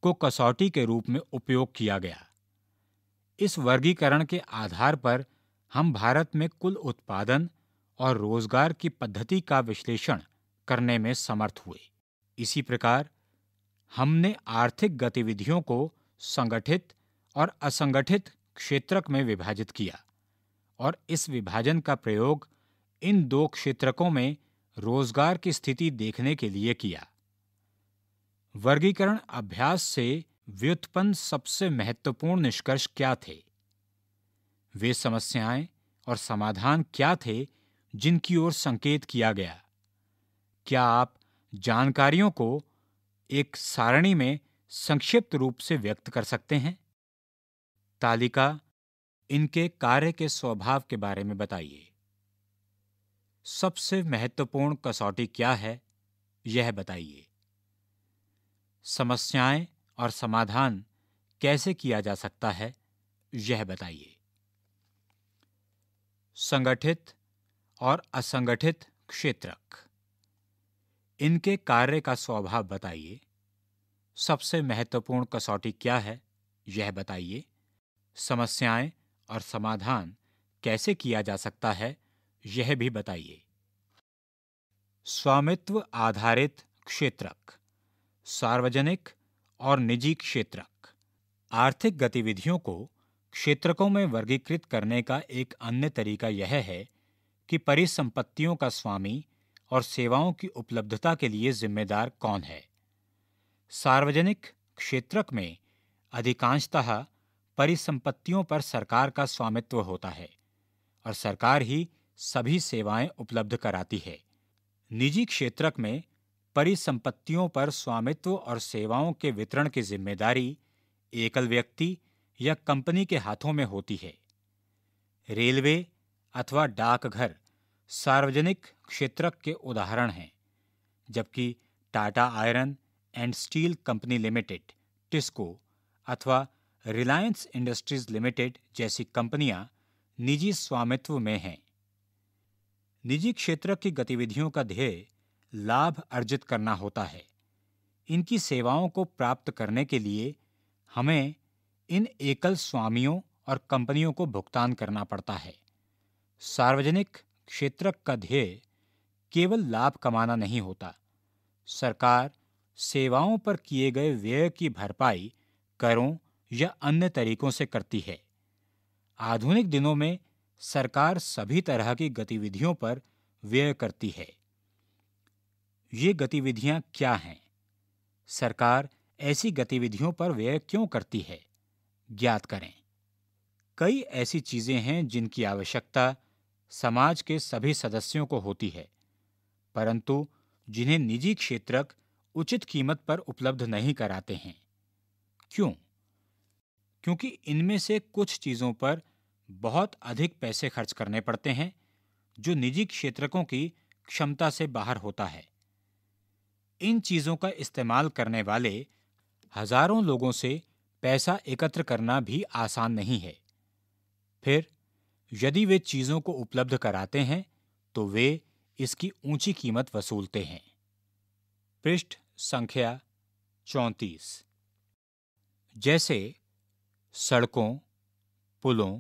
को कसौटी के रूप में उपयोग किया गया इस वर्गीकरण के आधार पर हम भारत में कुल उत्पादन और रोजगार की पद्धति का विश्लेषण करने में समर्थ हुए इसी प्रकार हमने आर्थिक गतिविधियों को संगठित और असंगठित क्षेत्रक में विभाजित किया और इस विभाजन का प्रयोग इन दो क्षेत्रकों में रोजगार की स्थिति देखने के लिए किया वर्गीकरण अभ्यास से व्युत्पन्न सबसे महत्वपूर्ण निष्कर्ष क्या थे वे समस्याएं और समाधान क्या थे जिनकी ओर संकेत किया गया क्या आप जानकारियों को एक सारणी में संक्षिप्त रूप से व्यक्त कर सकते हैं तालिका इनके कार्य के स्वभाव के बारे में बताइए सबसे महत्वपूर्ण कसौटी क्या है यह बताइए समस्याएं और समाधान कैसे किया जा सकता है यह बताइए संगठित और असंगठित क्षेत्रक इनके कार्य का स्वभाव बताइए सबसे महत्वपूर्ण कसौटी क्या है यह बताइए समस्याएं और समाधान कैसे किया जा सकता है यह भी बताइए स्वामित्व आधारित क्षेत्रक सार्वजनिक और निजी क्षेत्रक आर्थिक गतिविधियों को क्षेत्रकों में वर्गीकृत करने का एक अन्य तरीका यह है कि परिसंपत्तियों का स्वामी और सेवाओं की उपलब्धता के लिए जिम्मेदार कौन है सार्वजनिक क्षेत्रक में अधिकांशतः परिसंपत्तियों पर सरकार का स्वामित्व होता है और सरकार ही सभी सेवाएं उपलब्ध कराती है निजी क्षेत्रक में परिसंपत्तियों पर स्वामित्व और सेवाओं के वितरण की जिम्मेदारी एकल व्यक्ति या कंपनी के हाथों में होती है रेलवे अथवा डाकघर सार्वजनिक क्षेत्र के उदाहरण हैं जबकि Tata iron and steel company limited TISCO अथवा रिलायंस इंडस्ट्रीज लिमिटेड जैसी कंपनियां निजी स्वामित्व में हैं निजी क्षेत्र की गतिविधियों का ध्येय लाभ अर्जित करना होता है इनकी सेवाओं को प्राप्त करने के लिए हमें इन एकल स्वामियों और कंपनियों को भुगतान करना पड़ता है सार्वजनिक क्षेत्र का ध्येय केवल लाभ कमाना नहीं होता सरकार सेवाओं पर किए गए व्यय की भरपाई करों या अन्य तरीकों से करती है आधुनिक दिनों में सरकार सभी तरह की गतिविधियों पर व्यय करती है ये गतिविधियां क्या हैं सरकार ऐसी गतिविधियों पर व्यय क्यों करती है ज्ञात करें कई ऐसी चीजें हैं जिनकी आवश्यकता समाज के सभी सदस्यों को होती है परंतु जिन्हें निजी क्षेत्रक उचित कीमत पर उपलब्ध नहीं कराते हैं क्यों क्योंकि इनमें से कुछ चीजों पर बहुत अधिक पैसे खर्च करने पड़ते हैं जो निजी क्षेत्रकों की क्षमता से बाहर होता है इन चीज़ों का इस्तेमाल करने वाले हजारों लोगों से पैसा एकत्र करना भी आसान नहीं है फिर यदि वे चीज़ों को उपलब्ध कराते हैं तो वे इसकी ऊंची कीमत वसूलते हैं पृष्ठ संख्या चौंतीस जैसे सड़कों पुलों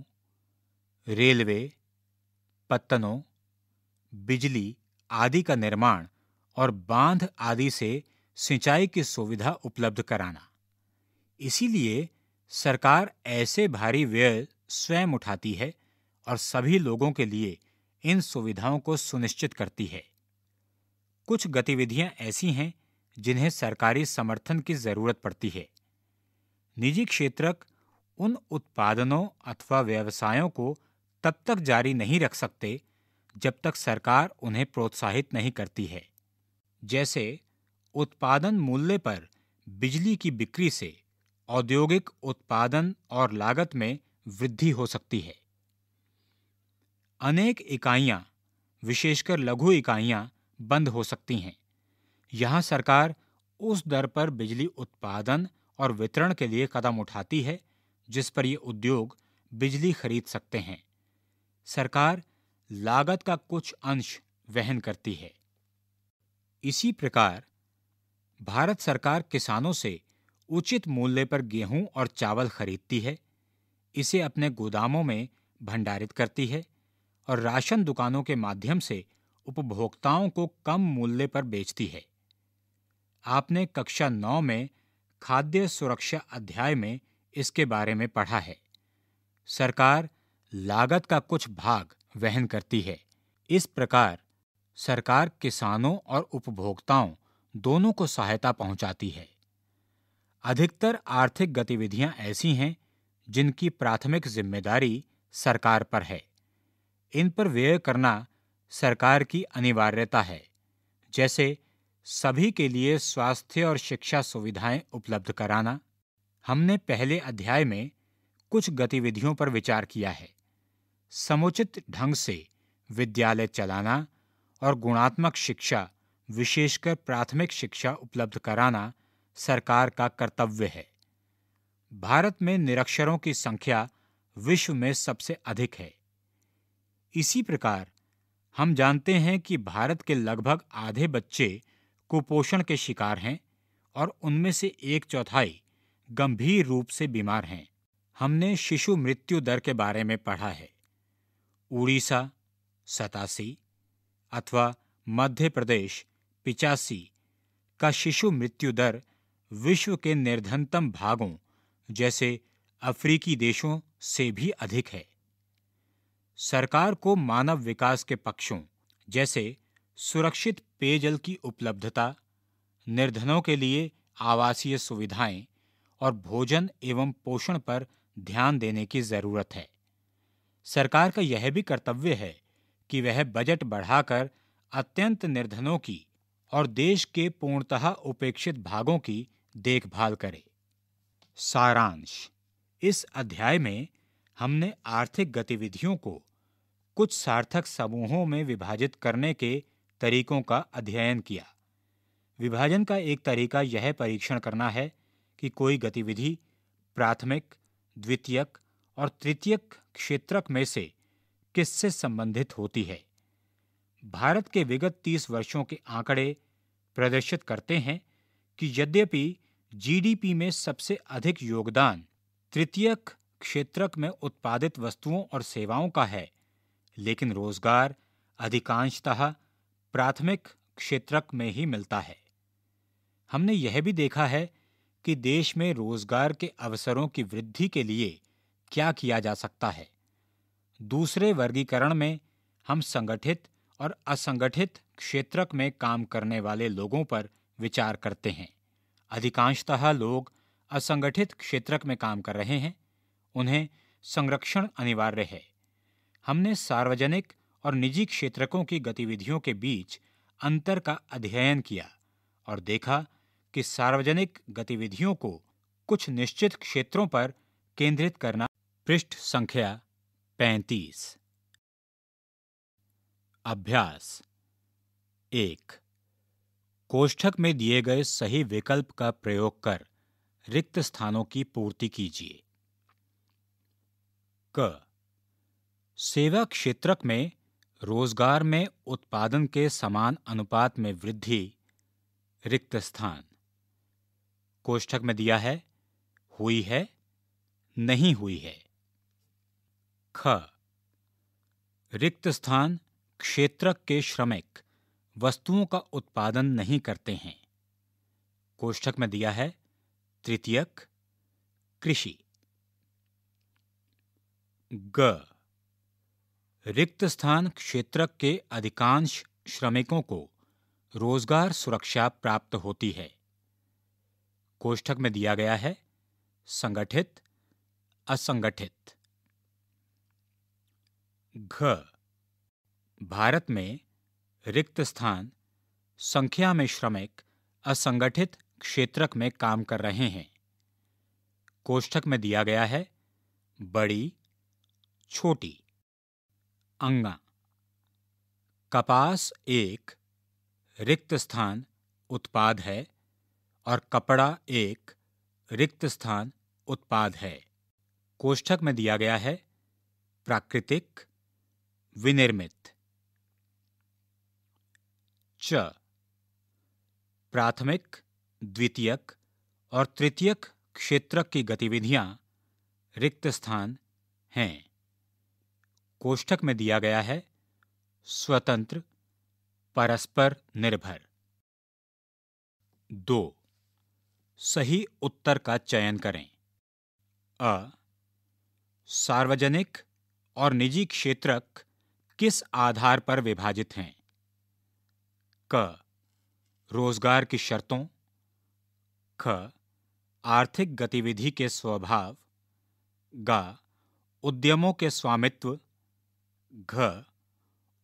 रेलवे पत्तनों बिजली आदि का निर्माण और बांध आदि से सिंचाई की सुविधा उपलब्ध कराना इसीलिए सरकार ऐसे भारी व्यय स्वयं उठाती है और सभी लोगों के लिए इन सुविधाओं को सुनिश्चित करती है कुछ गतिविधियां ऐसी हैं जिन्हें सरकारी समर्थन की जरूरत पड़ती है निजी क्षेत्रक उन उत्पादनों अथवा व्यवसायों को तब तक जारी नहीं रख सकते जब तक सरकार उन्हें प्रोत्साहित नहीं करती है जैसे उत्पादन मूल्य पर बिजली की बिक्री से औद्योगिक उत्पादन और लागत में वृद्धि हो सकती है अनेक इकाइयां, विशेषकर लघु इकाइयां, बंद हो सकती हैं यहां सरकार उस दर पर बिजली उत्पादन और वितरण के लिए कदम उठाती है जिस पर ये उद्योग बिजली खरीद सकते हैं सरकार लागत का कुछ अंश वहन करती है इसी प्रकार भारत सरकार किसानों से उचित मूल्य पर गेहूं और चावल खरीदती है इसे अपने गोदामों में भंडारित करती है और राशन दुकानों के माध्यम से उपभोक्ताओं को कम मूल्य पर बेचती है आपने कक्षा नौ में खाद्य सुरक्षा अध्याय में इसके बारे में पढ़ा है सरकार लागत का कुछ भाग वहन करती है इस प्रकार सरकार किसानों और उपभोक्ताओं दोनों को सहायता पहुंचाती है अधिकतर आर्थिक गतिविधियां ऐसी हैं जिनकी प्राथमिक जिम्मेदारी सरकार पर है इन पर व्यय करना सरकार की अनिवार्यता है जैसे सभी के लिए स्वास्थ्य और शिक्षा सुविधाएं उपलब्ध कराना हमने पहले अध्याय में कुछ गतिविधियों पर विचार किया है समुचित ढंग से विद्यालय चलाना और गुणात्मक शिक्षा विशेषकर प्राथमिक शिक्षा उपलब्ध कराना सरकार का कर्तव्य है भारत में निरक्षरों की संख्या विश्व में सबसे अधिक है इसी प्रकार हम जानते हैं कि भारत के लगभग आधे बच्चे कुपोषण के शिकार हैं और उनमें से एक चौथाई गंभीर रूप से बीमार हैं हमने शिशु मृत्यु दर के बारे में पढ़ा है उड़ीसा सतासी अथवा मध्य प्रदेश पिचासी का शिशु मृत्यु दर विश्व के निर्धनतम भागों जैसे अफ्रीकी देशों से भी अधिक है सरकार को मानव विकास के पक्षों जैसे सुरक्षित पेयजल की उपलब्धता निर्धनों के लिए आवासीय सुविधाएं और भोजन एवं पोषण पर ध्यान देने की जरूरत है सरकार का यह भी कर्तव्य है कि वह बजट बढ़ाकर अत्यंत निर्धनों की और देश के पूर्णतः उपेक्षित भागों की देखभाल करे सारांश इस अध्याय में हमने आर्थिक गतिविधियों को कुछ सार्थक समूहों में विभाजित करने के तरीकों का अध्ययन किया विभाजन का एक तरीका यह परीक्षण करना है कि कोई गतिविधि प्राथमिक द्वितीयक और तृतीयक क्षेत्रक में से किससे संबंधित होती है भारत के विगत 30 वर्षों के आंकड़े प्रदर्शित करते हैं कि यद्यपि जीडीपी में सबसे अधिक योगदान तृतीयक क्षेत्रक में उत्पादित वस्तुओं और सेवाओं का है लेकिन रोजगार अधिकांशतः प्राथमिक क्षेत्रक में ही मिलता है हमने यह भी देखा है कि देश में रोजगार के अवसरों की वृद्धि के लिए क्या किया जा सकता है दूसरे वर्गीकरण में हम संगठित और असंगठित क्षेत्रक में काम करने वाले लोगों पर विचार करते हैं अधिकांशतः लोग असंगठित क्षेत्रक में काम कर रहे हैं उन्हें संरक्षण अनिवार्य है हमने सार्वजनिक और निजी क्षेत्रकों की गतिविधियों के बीच अंतर का अध्ययन किया और देखा कि सार्वजनिक गतिविधियों को कुछ निश्चित क्षेत्रों पर केंद्रित करना पृष्ठ संख्या पैंतीस अभ्यास एक कोष्ठक में दिए गए सही विकल्प का प्रयोग कर रिक्त स्थानों की पूर्ति कीजिए क सेवा क्षेत्रक में रोजगार में उत्पादन के समान अनुपात में वृद्धि रिक्त स्थान कोष्ठक में दिया है हुई है नहीं हुई है ख रिक्त स्थान क्षेत्रक के श्रमिक वस्तुओं का उत्पादन नहीं करते हैं कोष्ठक में दिया है तृतीयक कृषि ग रिक्त स्थान क्षेत्रक के अधिकांश श्रमिकों को रोजगार सुरक्षा प्राप्त होती है कोष्ठक में दिया गया है संगठित असंगठित घ भारत में रिक्त स्थान संख्या में श्रमिक असंगठित क्षेत्रक में काम कर रहे हैं कोष्ठक में दिया गया है बड़ी छोटी अंगा कपास एक रिक्त स्थान उत्पाद है और कपड़ा एक रिक्त स्थान उत्पाद है कोष्ठक में दिया गया है प्राकृतिक विनिर्मित च प्राथमिक द्वितीयक और तृतीयक क्षेत्र की गतिविधियां रिक्त स्थान हैं कोष्ठक में दिया गया है स्वतंत्र परस्पर निर्भर दो सही उत्तर का चयन करें अ सार्वजनिक और निजी क्षेत्रक किस आधार पर विभाजित हैं क रोजगार की शर्तों ख आर्थिक गतिविधि के स्वभाव ग उद्यमों के स्वामित्व घ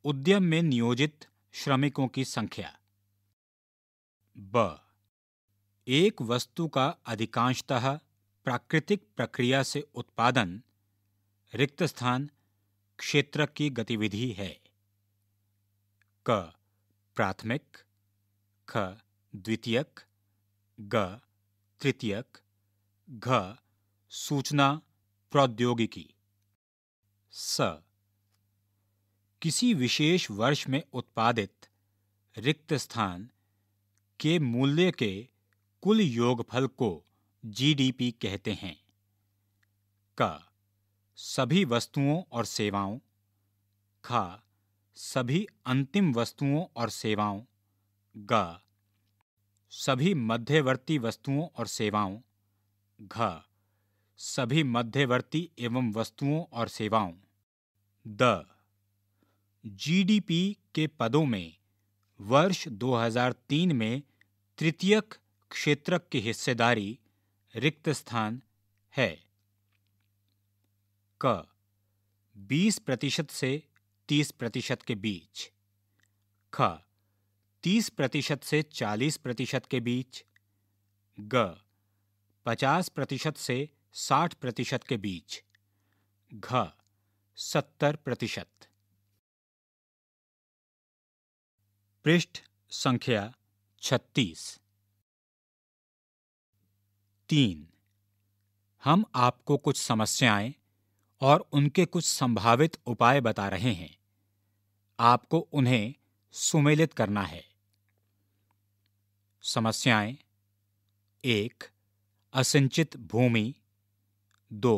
उद्यम में नियोजित श्रमिकों की संख्या ब एक वस्तु का अधिकांशतः प्राकृतिक प्रक्रिया से उत्पादन रिक्त स्थान क्षेत्र की गतिविधि है क प्राथमिक ख द्वितीयक ग तृतीयक घ सूचना प्रौद्योगिकी स किसी विशेष वर्ष में उत्पादित रिक्त स्थान के मूल्य के कुल योगफल को जीडीपी कहते हैं का सभी वस्तुओं और सेवाओं ख सभी अंतिम वस्तुओं और सेवाओं ग सभी मध्यवर्ती वस्तुओं और सेवाओं घ सभी मध्यवर्ती एवं वस्तुओं और सेवाओं द जीडीपी के पदों में वर्ष 2003 में तृतीयक क्षेत्रक की हिस्सेदारी रिक्त स्थान है क 20 प्रतिशत से 30 प्रतिशत के बीच ख 30 प्रतिशत से 40 प्रतिशत के बीच ग 50 प्रतिशत से 60 प्रतिशत के बीच घ 70 प्रतिशत पृष्ठ संख्या 36 तीन हम आपको कुछ समस्याएं और उनके कुछ संभावित उपाय बता रहे हैं आपको उन्हें सुमेलित करना है समस्याएं एक असिंचित भूमि दो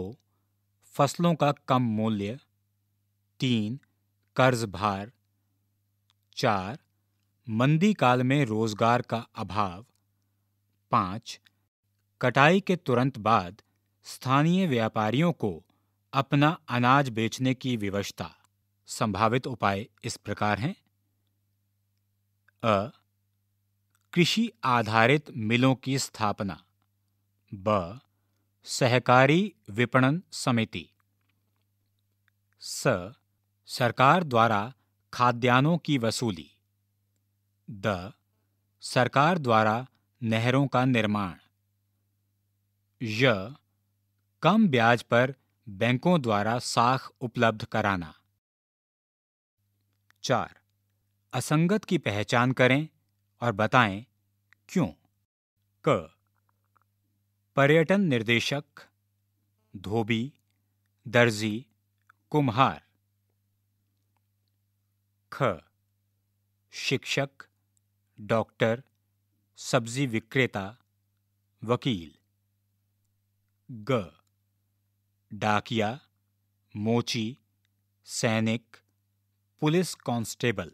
फसलों का कम मूल्य तीन कर्ज भार चार मंदी काल में रोजगार का अभाव पांच कटाई के तुरंत बाद स्थानीय व्यापारियों को अपना अनाज बेचने की विवशता संभावित उपाय इस प्रकार हैं अ कृषि आधारित मिलों की स्थापना ब सहकारी विपणन समिति स सरकार द्वारा खाद्यान्नों की वसूली द सरकार द्वारा नहरों का निर्माण य कम ब्याज पर बैंकों द्वारा साख उपलब्ध कराना चार असंगत की पहचान करें और बताएं क्यों क पर्यटन निर्देशक धोबी दर्जी कुम्हार ख शिक्षक डॉक्टर सब्जी विक्रेता वकील ग डाकिया मोची सैनिक पुलिस कांस्टेबल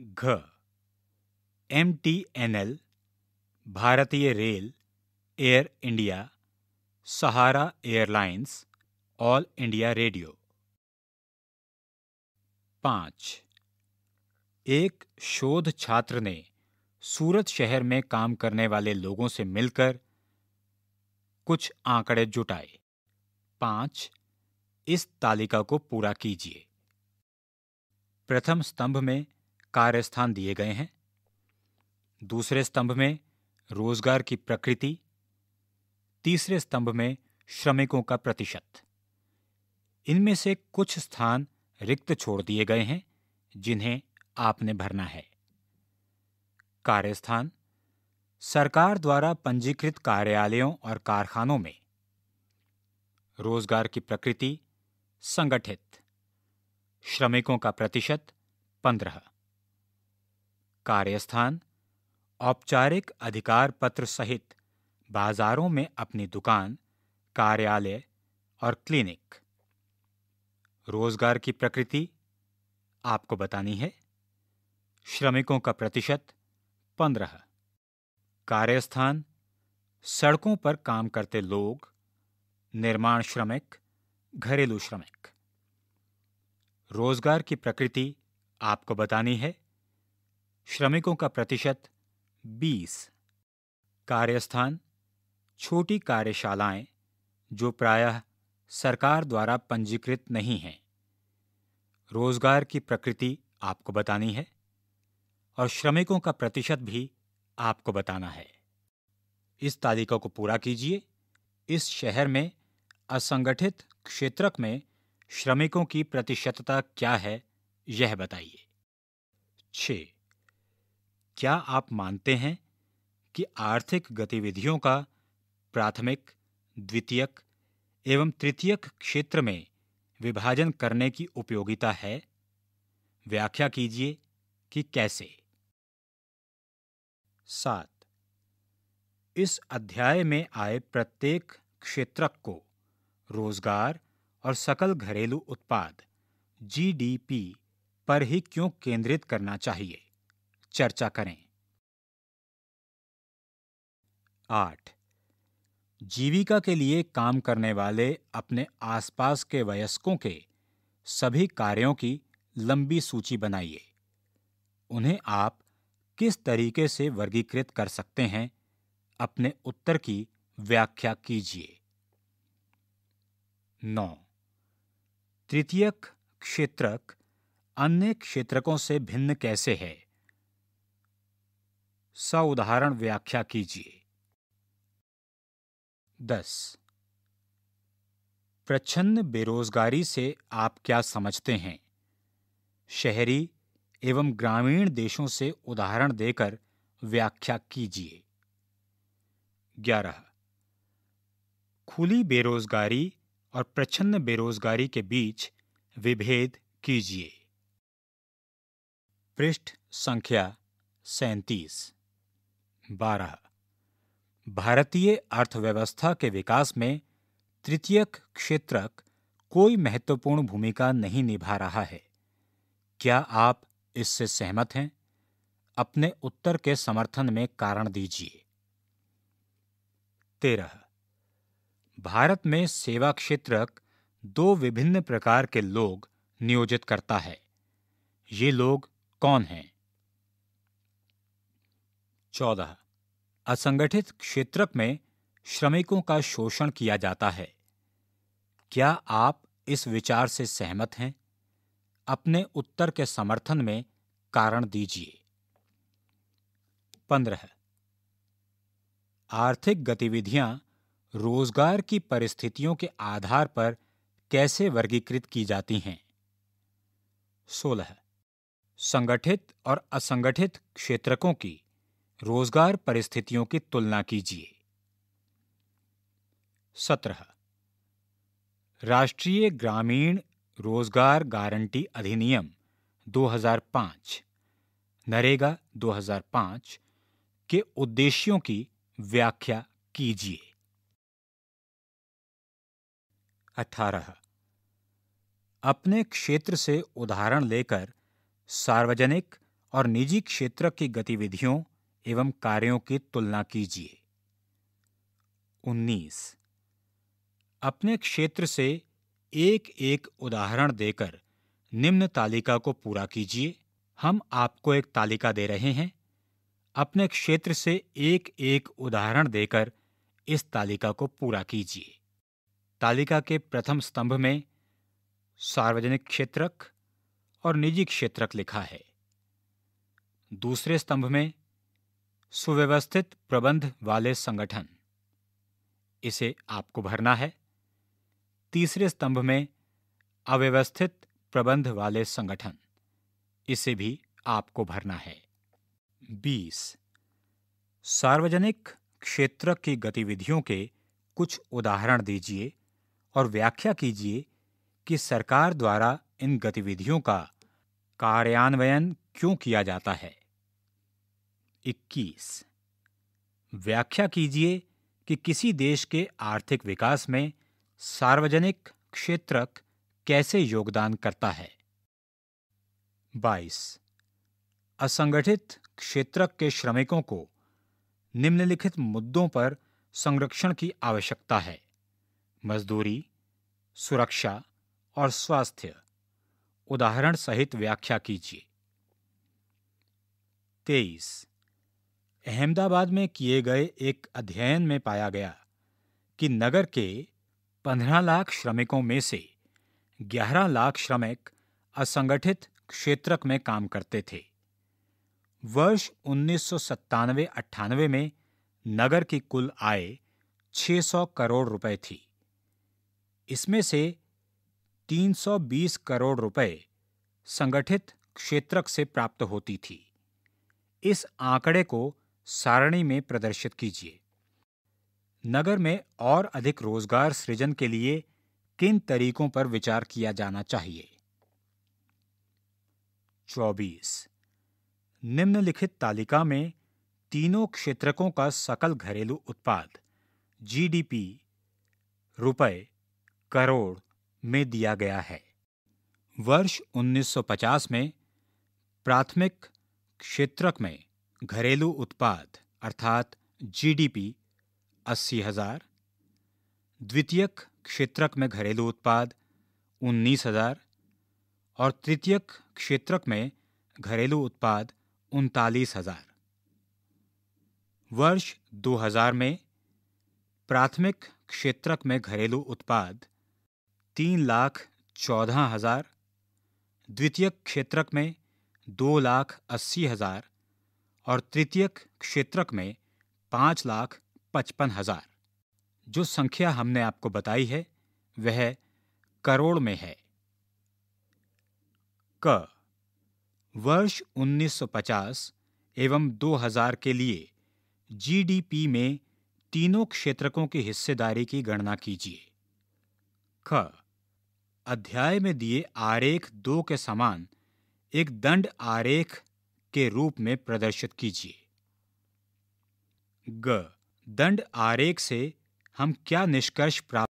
घ एम टी एन एल भारतीय रेल Air India Sahara airlines All India Radio पांच एक शोध छात्र ने सूरत शहर में काम करने वाले लोगों से मिलकर कुछ आंकड़े जुटाए पांच इस तालिका को पूरा कीजिए प्रथम स्तंभ में कार्यस्थान दिए गए हैं दूसरे स्तंभ में रोजगार की प्रकृति तीसरे स्तंभ में श्रमिकों का प्रतिशत इनमें से कुछ स्थान रिक्त छोड़ दिए गए हैं जिन्हें आपने भरना है कार्यस्थान सरकार द्वारा पंजीकृत कार्यालयों और कारखानों में रोजगार की प्रकृति संगठित श्रमिकों का प्रतिशत पंद्रह कार्यस्थान औपचारिक अधिकार पत्र सहित बाजारों में अपनी दुकान कार्यालय और क्लिनिक रोजगार की प्रकृति आपको बतानी है श्रमिकों का प्रतिशत पंद्रह कार्यस्थान सड़कों पर काम करते लोग निर्माण श्रमिक घरेलू श्रमिक रोजगार की प्रकृति आपको बतानी है श्रमिकों का प्रतिशत 20 कार्यस्थान छोटी कार्यशालाएं जो प्रायः सरकार द्वारा पंजीकृत नहीं हैं रोजगार की प्रकृति आपको बतानी है और श्रमिकों का प्रतिशत भी आपको बताना है इस तालिका को पूरा कीजिए इस शहर में असंगठित क्षेत्रक में श्रमिकों की प्रतिशतता क्या है यह बताइए छ क्या आप मानते हैं कि आर्थिक गतिविधियों का प्राथमिक द्वितीयक एवं तृतीयक क्षेत्र में विभाजन करने की उपयोगिता है व्याख्या कीजिए कि कैसे सात इस अध्याय में आए प्रत्येक क्षेत्रक को रोजगार और सकल घरेलू उत्पाद जीडीपी पर ही क्यों केंद्रित करना चाहिए चर्चा करें आठ जीविका के लिए काम करने वाले अपने आसपास के वयस्कों के सभी कार्यों की लंबी सूची बनाइए उन्हें आप किस तरीके से वर्गीकृत कर सकते हैं अपने उत्तर की व्याख्या कीजिए नौ तृतीयक क्षेत्रक अन्य क्षेत्रकों से भिन्न कैसे है सउदाहरण व्याख्या कीजिए दस प्रच्छन्न बेरोजगारी से आप क्या समझते हैं शहरी एवं ग्रामीण देशों से उदाहरण देकर व्याख्या कीजिए ग्यारह खुली बेरोजगारी और प्रचन्न बेरोजगारी के बीच विभेद कीजिए पृष्ठ संख्या सैतीस बारह भारतीय अर्थव्यवस्था के विकास में तृतीयक क्षेत्रक कोई महत्वपूर्ण भूमिका नहीं निभा रहा है क्या आप इससे सहमत हैं अपने उत्तर के समर्थन में कारण दीजिए तेरह भारत में सेवा क्षेत्रक दो विभिन्न प्रकार के लोग नियोजित करता है ये लोग कौन हैं चौदह असंगठित क्षेत्रक में श्रमिकों का शोषण किया जाता है क्या आप इस विचार से सहमत हैं अपने उत्तर के समर्थन में कारण दीजिए पंद्रह आर्थिक गतिविधियां रोजगार की परिस्थितियों के आधार पर कैसे वर्गीकृत की जाती हैं सोलह संगठित और असंगठित क्षेत्रकों की रोजगार परिस्थितियों की तुलना कीजिए सत्रह राष्ट्रीय ग्रामीण रोजगार गारंटी अधिनियम 2005 नरेगा 2005 के उद्देश्यों की व्याख्या कीजिए 18 अपने क्षेत्र से उदाहरण लेकर सार्वजनिक और निजी क्षेत्र की गतिविधियों एवं कार्यों की तुलना कीजिए 19 अपने क्षेत्र से एक एक उदाहरण देकर निम्न तालिका को पूरा कीजिए हम आपको एक तालिका दे रहे हैं अपने क्षेत्र से एक एक उदाहरण देकर इस तालिका को पूरा कीजिए तालिका के प्रथम स्तंभ में सार्वजनिक क्षेत्रक और निजी क्षेत्रक लिखा है दूसरे स्तंभ में सुव्यवस्थित प्रबंध वाले संगठन इसे आपको भरना है तीसरे स्तंभ में अव्यवस्थित प्रबंध वाले संगठन इसे भी आपको भरना है बीस सार्वजनिक क्षेत्र की गतिविधियों के कुछ उदाहरण दीजिए और व्याख्या कीजिए कि सरकार द्वारा इन गतिविधियों का कार्यान्वयन क्यों किया जाता है 21 व्याख्या कीजिए कि किसी देश के आर्थिक विकास में सार्वजनिक क्षेत्रक कैसे योगदान करता है 22 असंगठित क्षेत्र के श्रमिकों को निम्नलिखित मुद्दों पर संरक्षण की आवश्यकता है मजदूरी सुरक्षा और स्वास्थ्य उदाहरण सहित व्याख्या कीजिए तेईस अहमदाबाद में किए गए एक अध्ययन में पाया गया कि नगर के 15 लाख श्रमिकों में से 11 लाख श्रमिक असंगठित क्षेत्रक में काम करते थे वर्ष उन्नीस सौ में नगर की कुल आय 600 करोड़ रुपए थी इसमें से 320 करोड़ रुपए संगठित क्षेत्रक से प्राप्त होती थी इस आंकड़े को सारणी में प्रदर्शित कीजिए नगर में और अधिक रोजगार सृजन के लिए किन तरीकों पर विचार किया जाना चाहिए चौबीस निम्नलिखित तालिका में तीनों क्षेत्रकों का सकल घरेलू उत्पाद जीडीपी रुपए करोड़ में दिया गया है वर्ष 1950 में प्राथमिक क्षेत्रक में घरेलू उत्पाद अर्थात जीडीपी अस्सी हजार द्वितीयक क्षेत्रक में घरेलू उत्पाद उन्नीस हजार और तृतीयक क्षेत्रक में घरेलू उत्पाद उनतालीस हजार वर्ष 2000 में प्राथमिक क्षेत्रक में घरेलू उत्पाद तीन लाख चौदह हजार द्वितीयक क्षेत्रक में दो लाख अस्सी हजार और तृतीयक क्षेत्रक में पांच लाख पचपन हजार जो संख्या हमने आपको बताई है वह करोड़ में है क वर्ष 1950 एवं 2000 के लिए जीडीपी में तीनों क्षेत्रकों की हिस्सेदारी की गणना कीजिए ख अध्याय में दिए आरेख दो के समान एक दंड आरेख के रूप में प्रदर्शित कीजिए ग दंड आरेख से हम क्या निष्कर्ष प्राप्त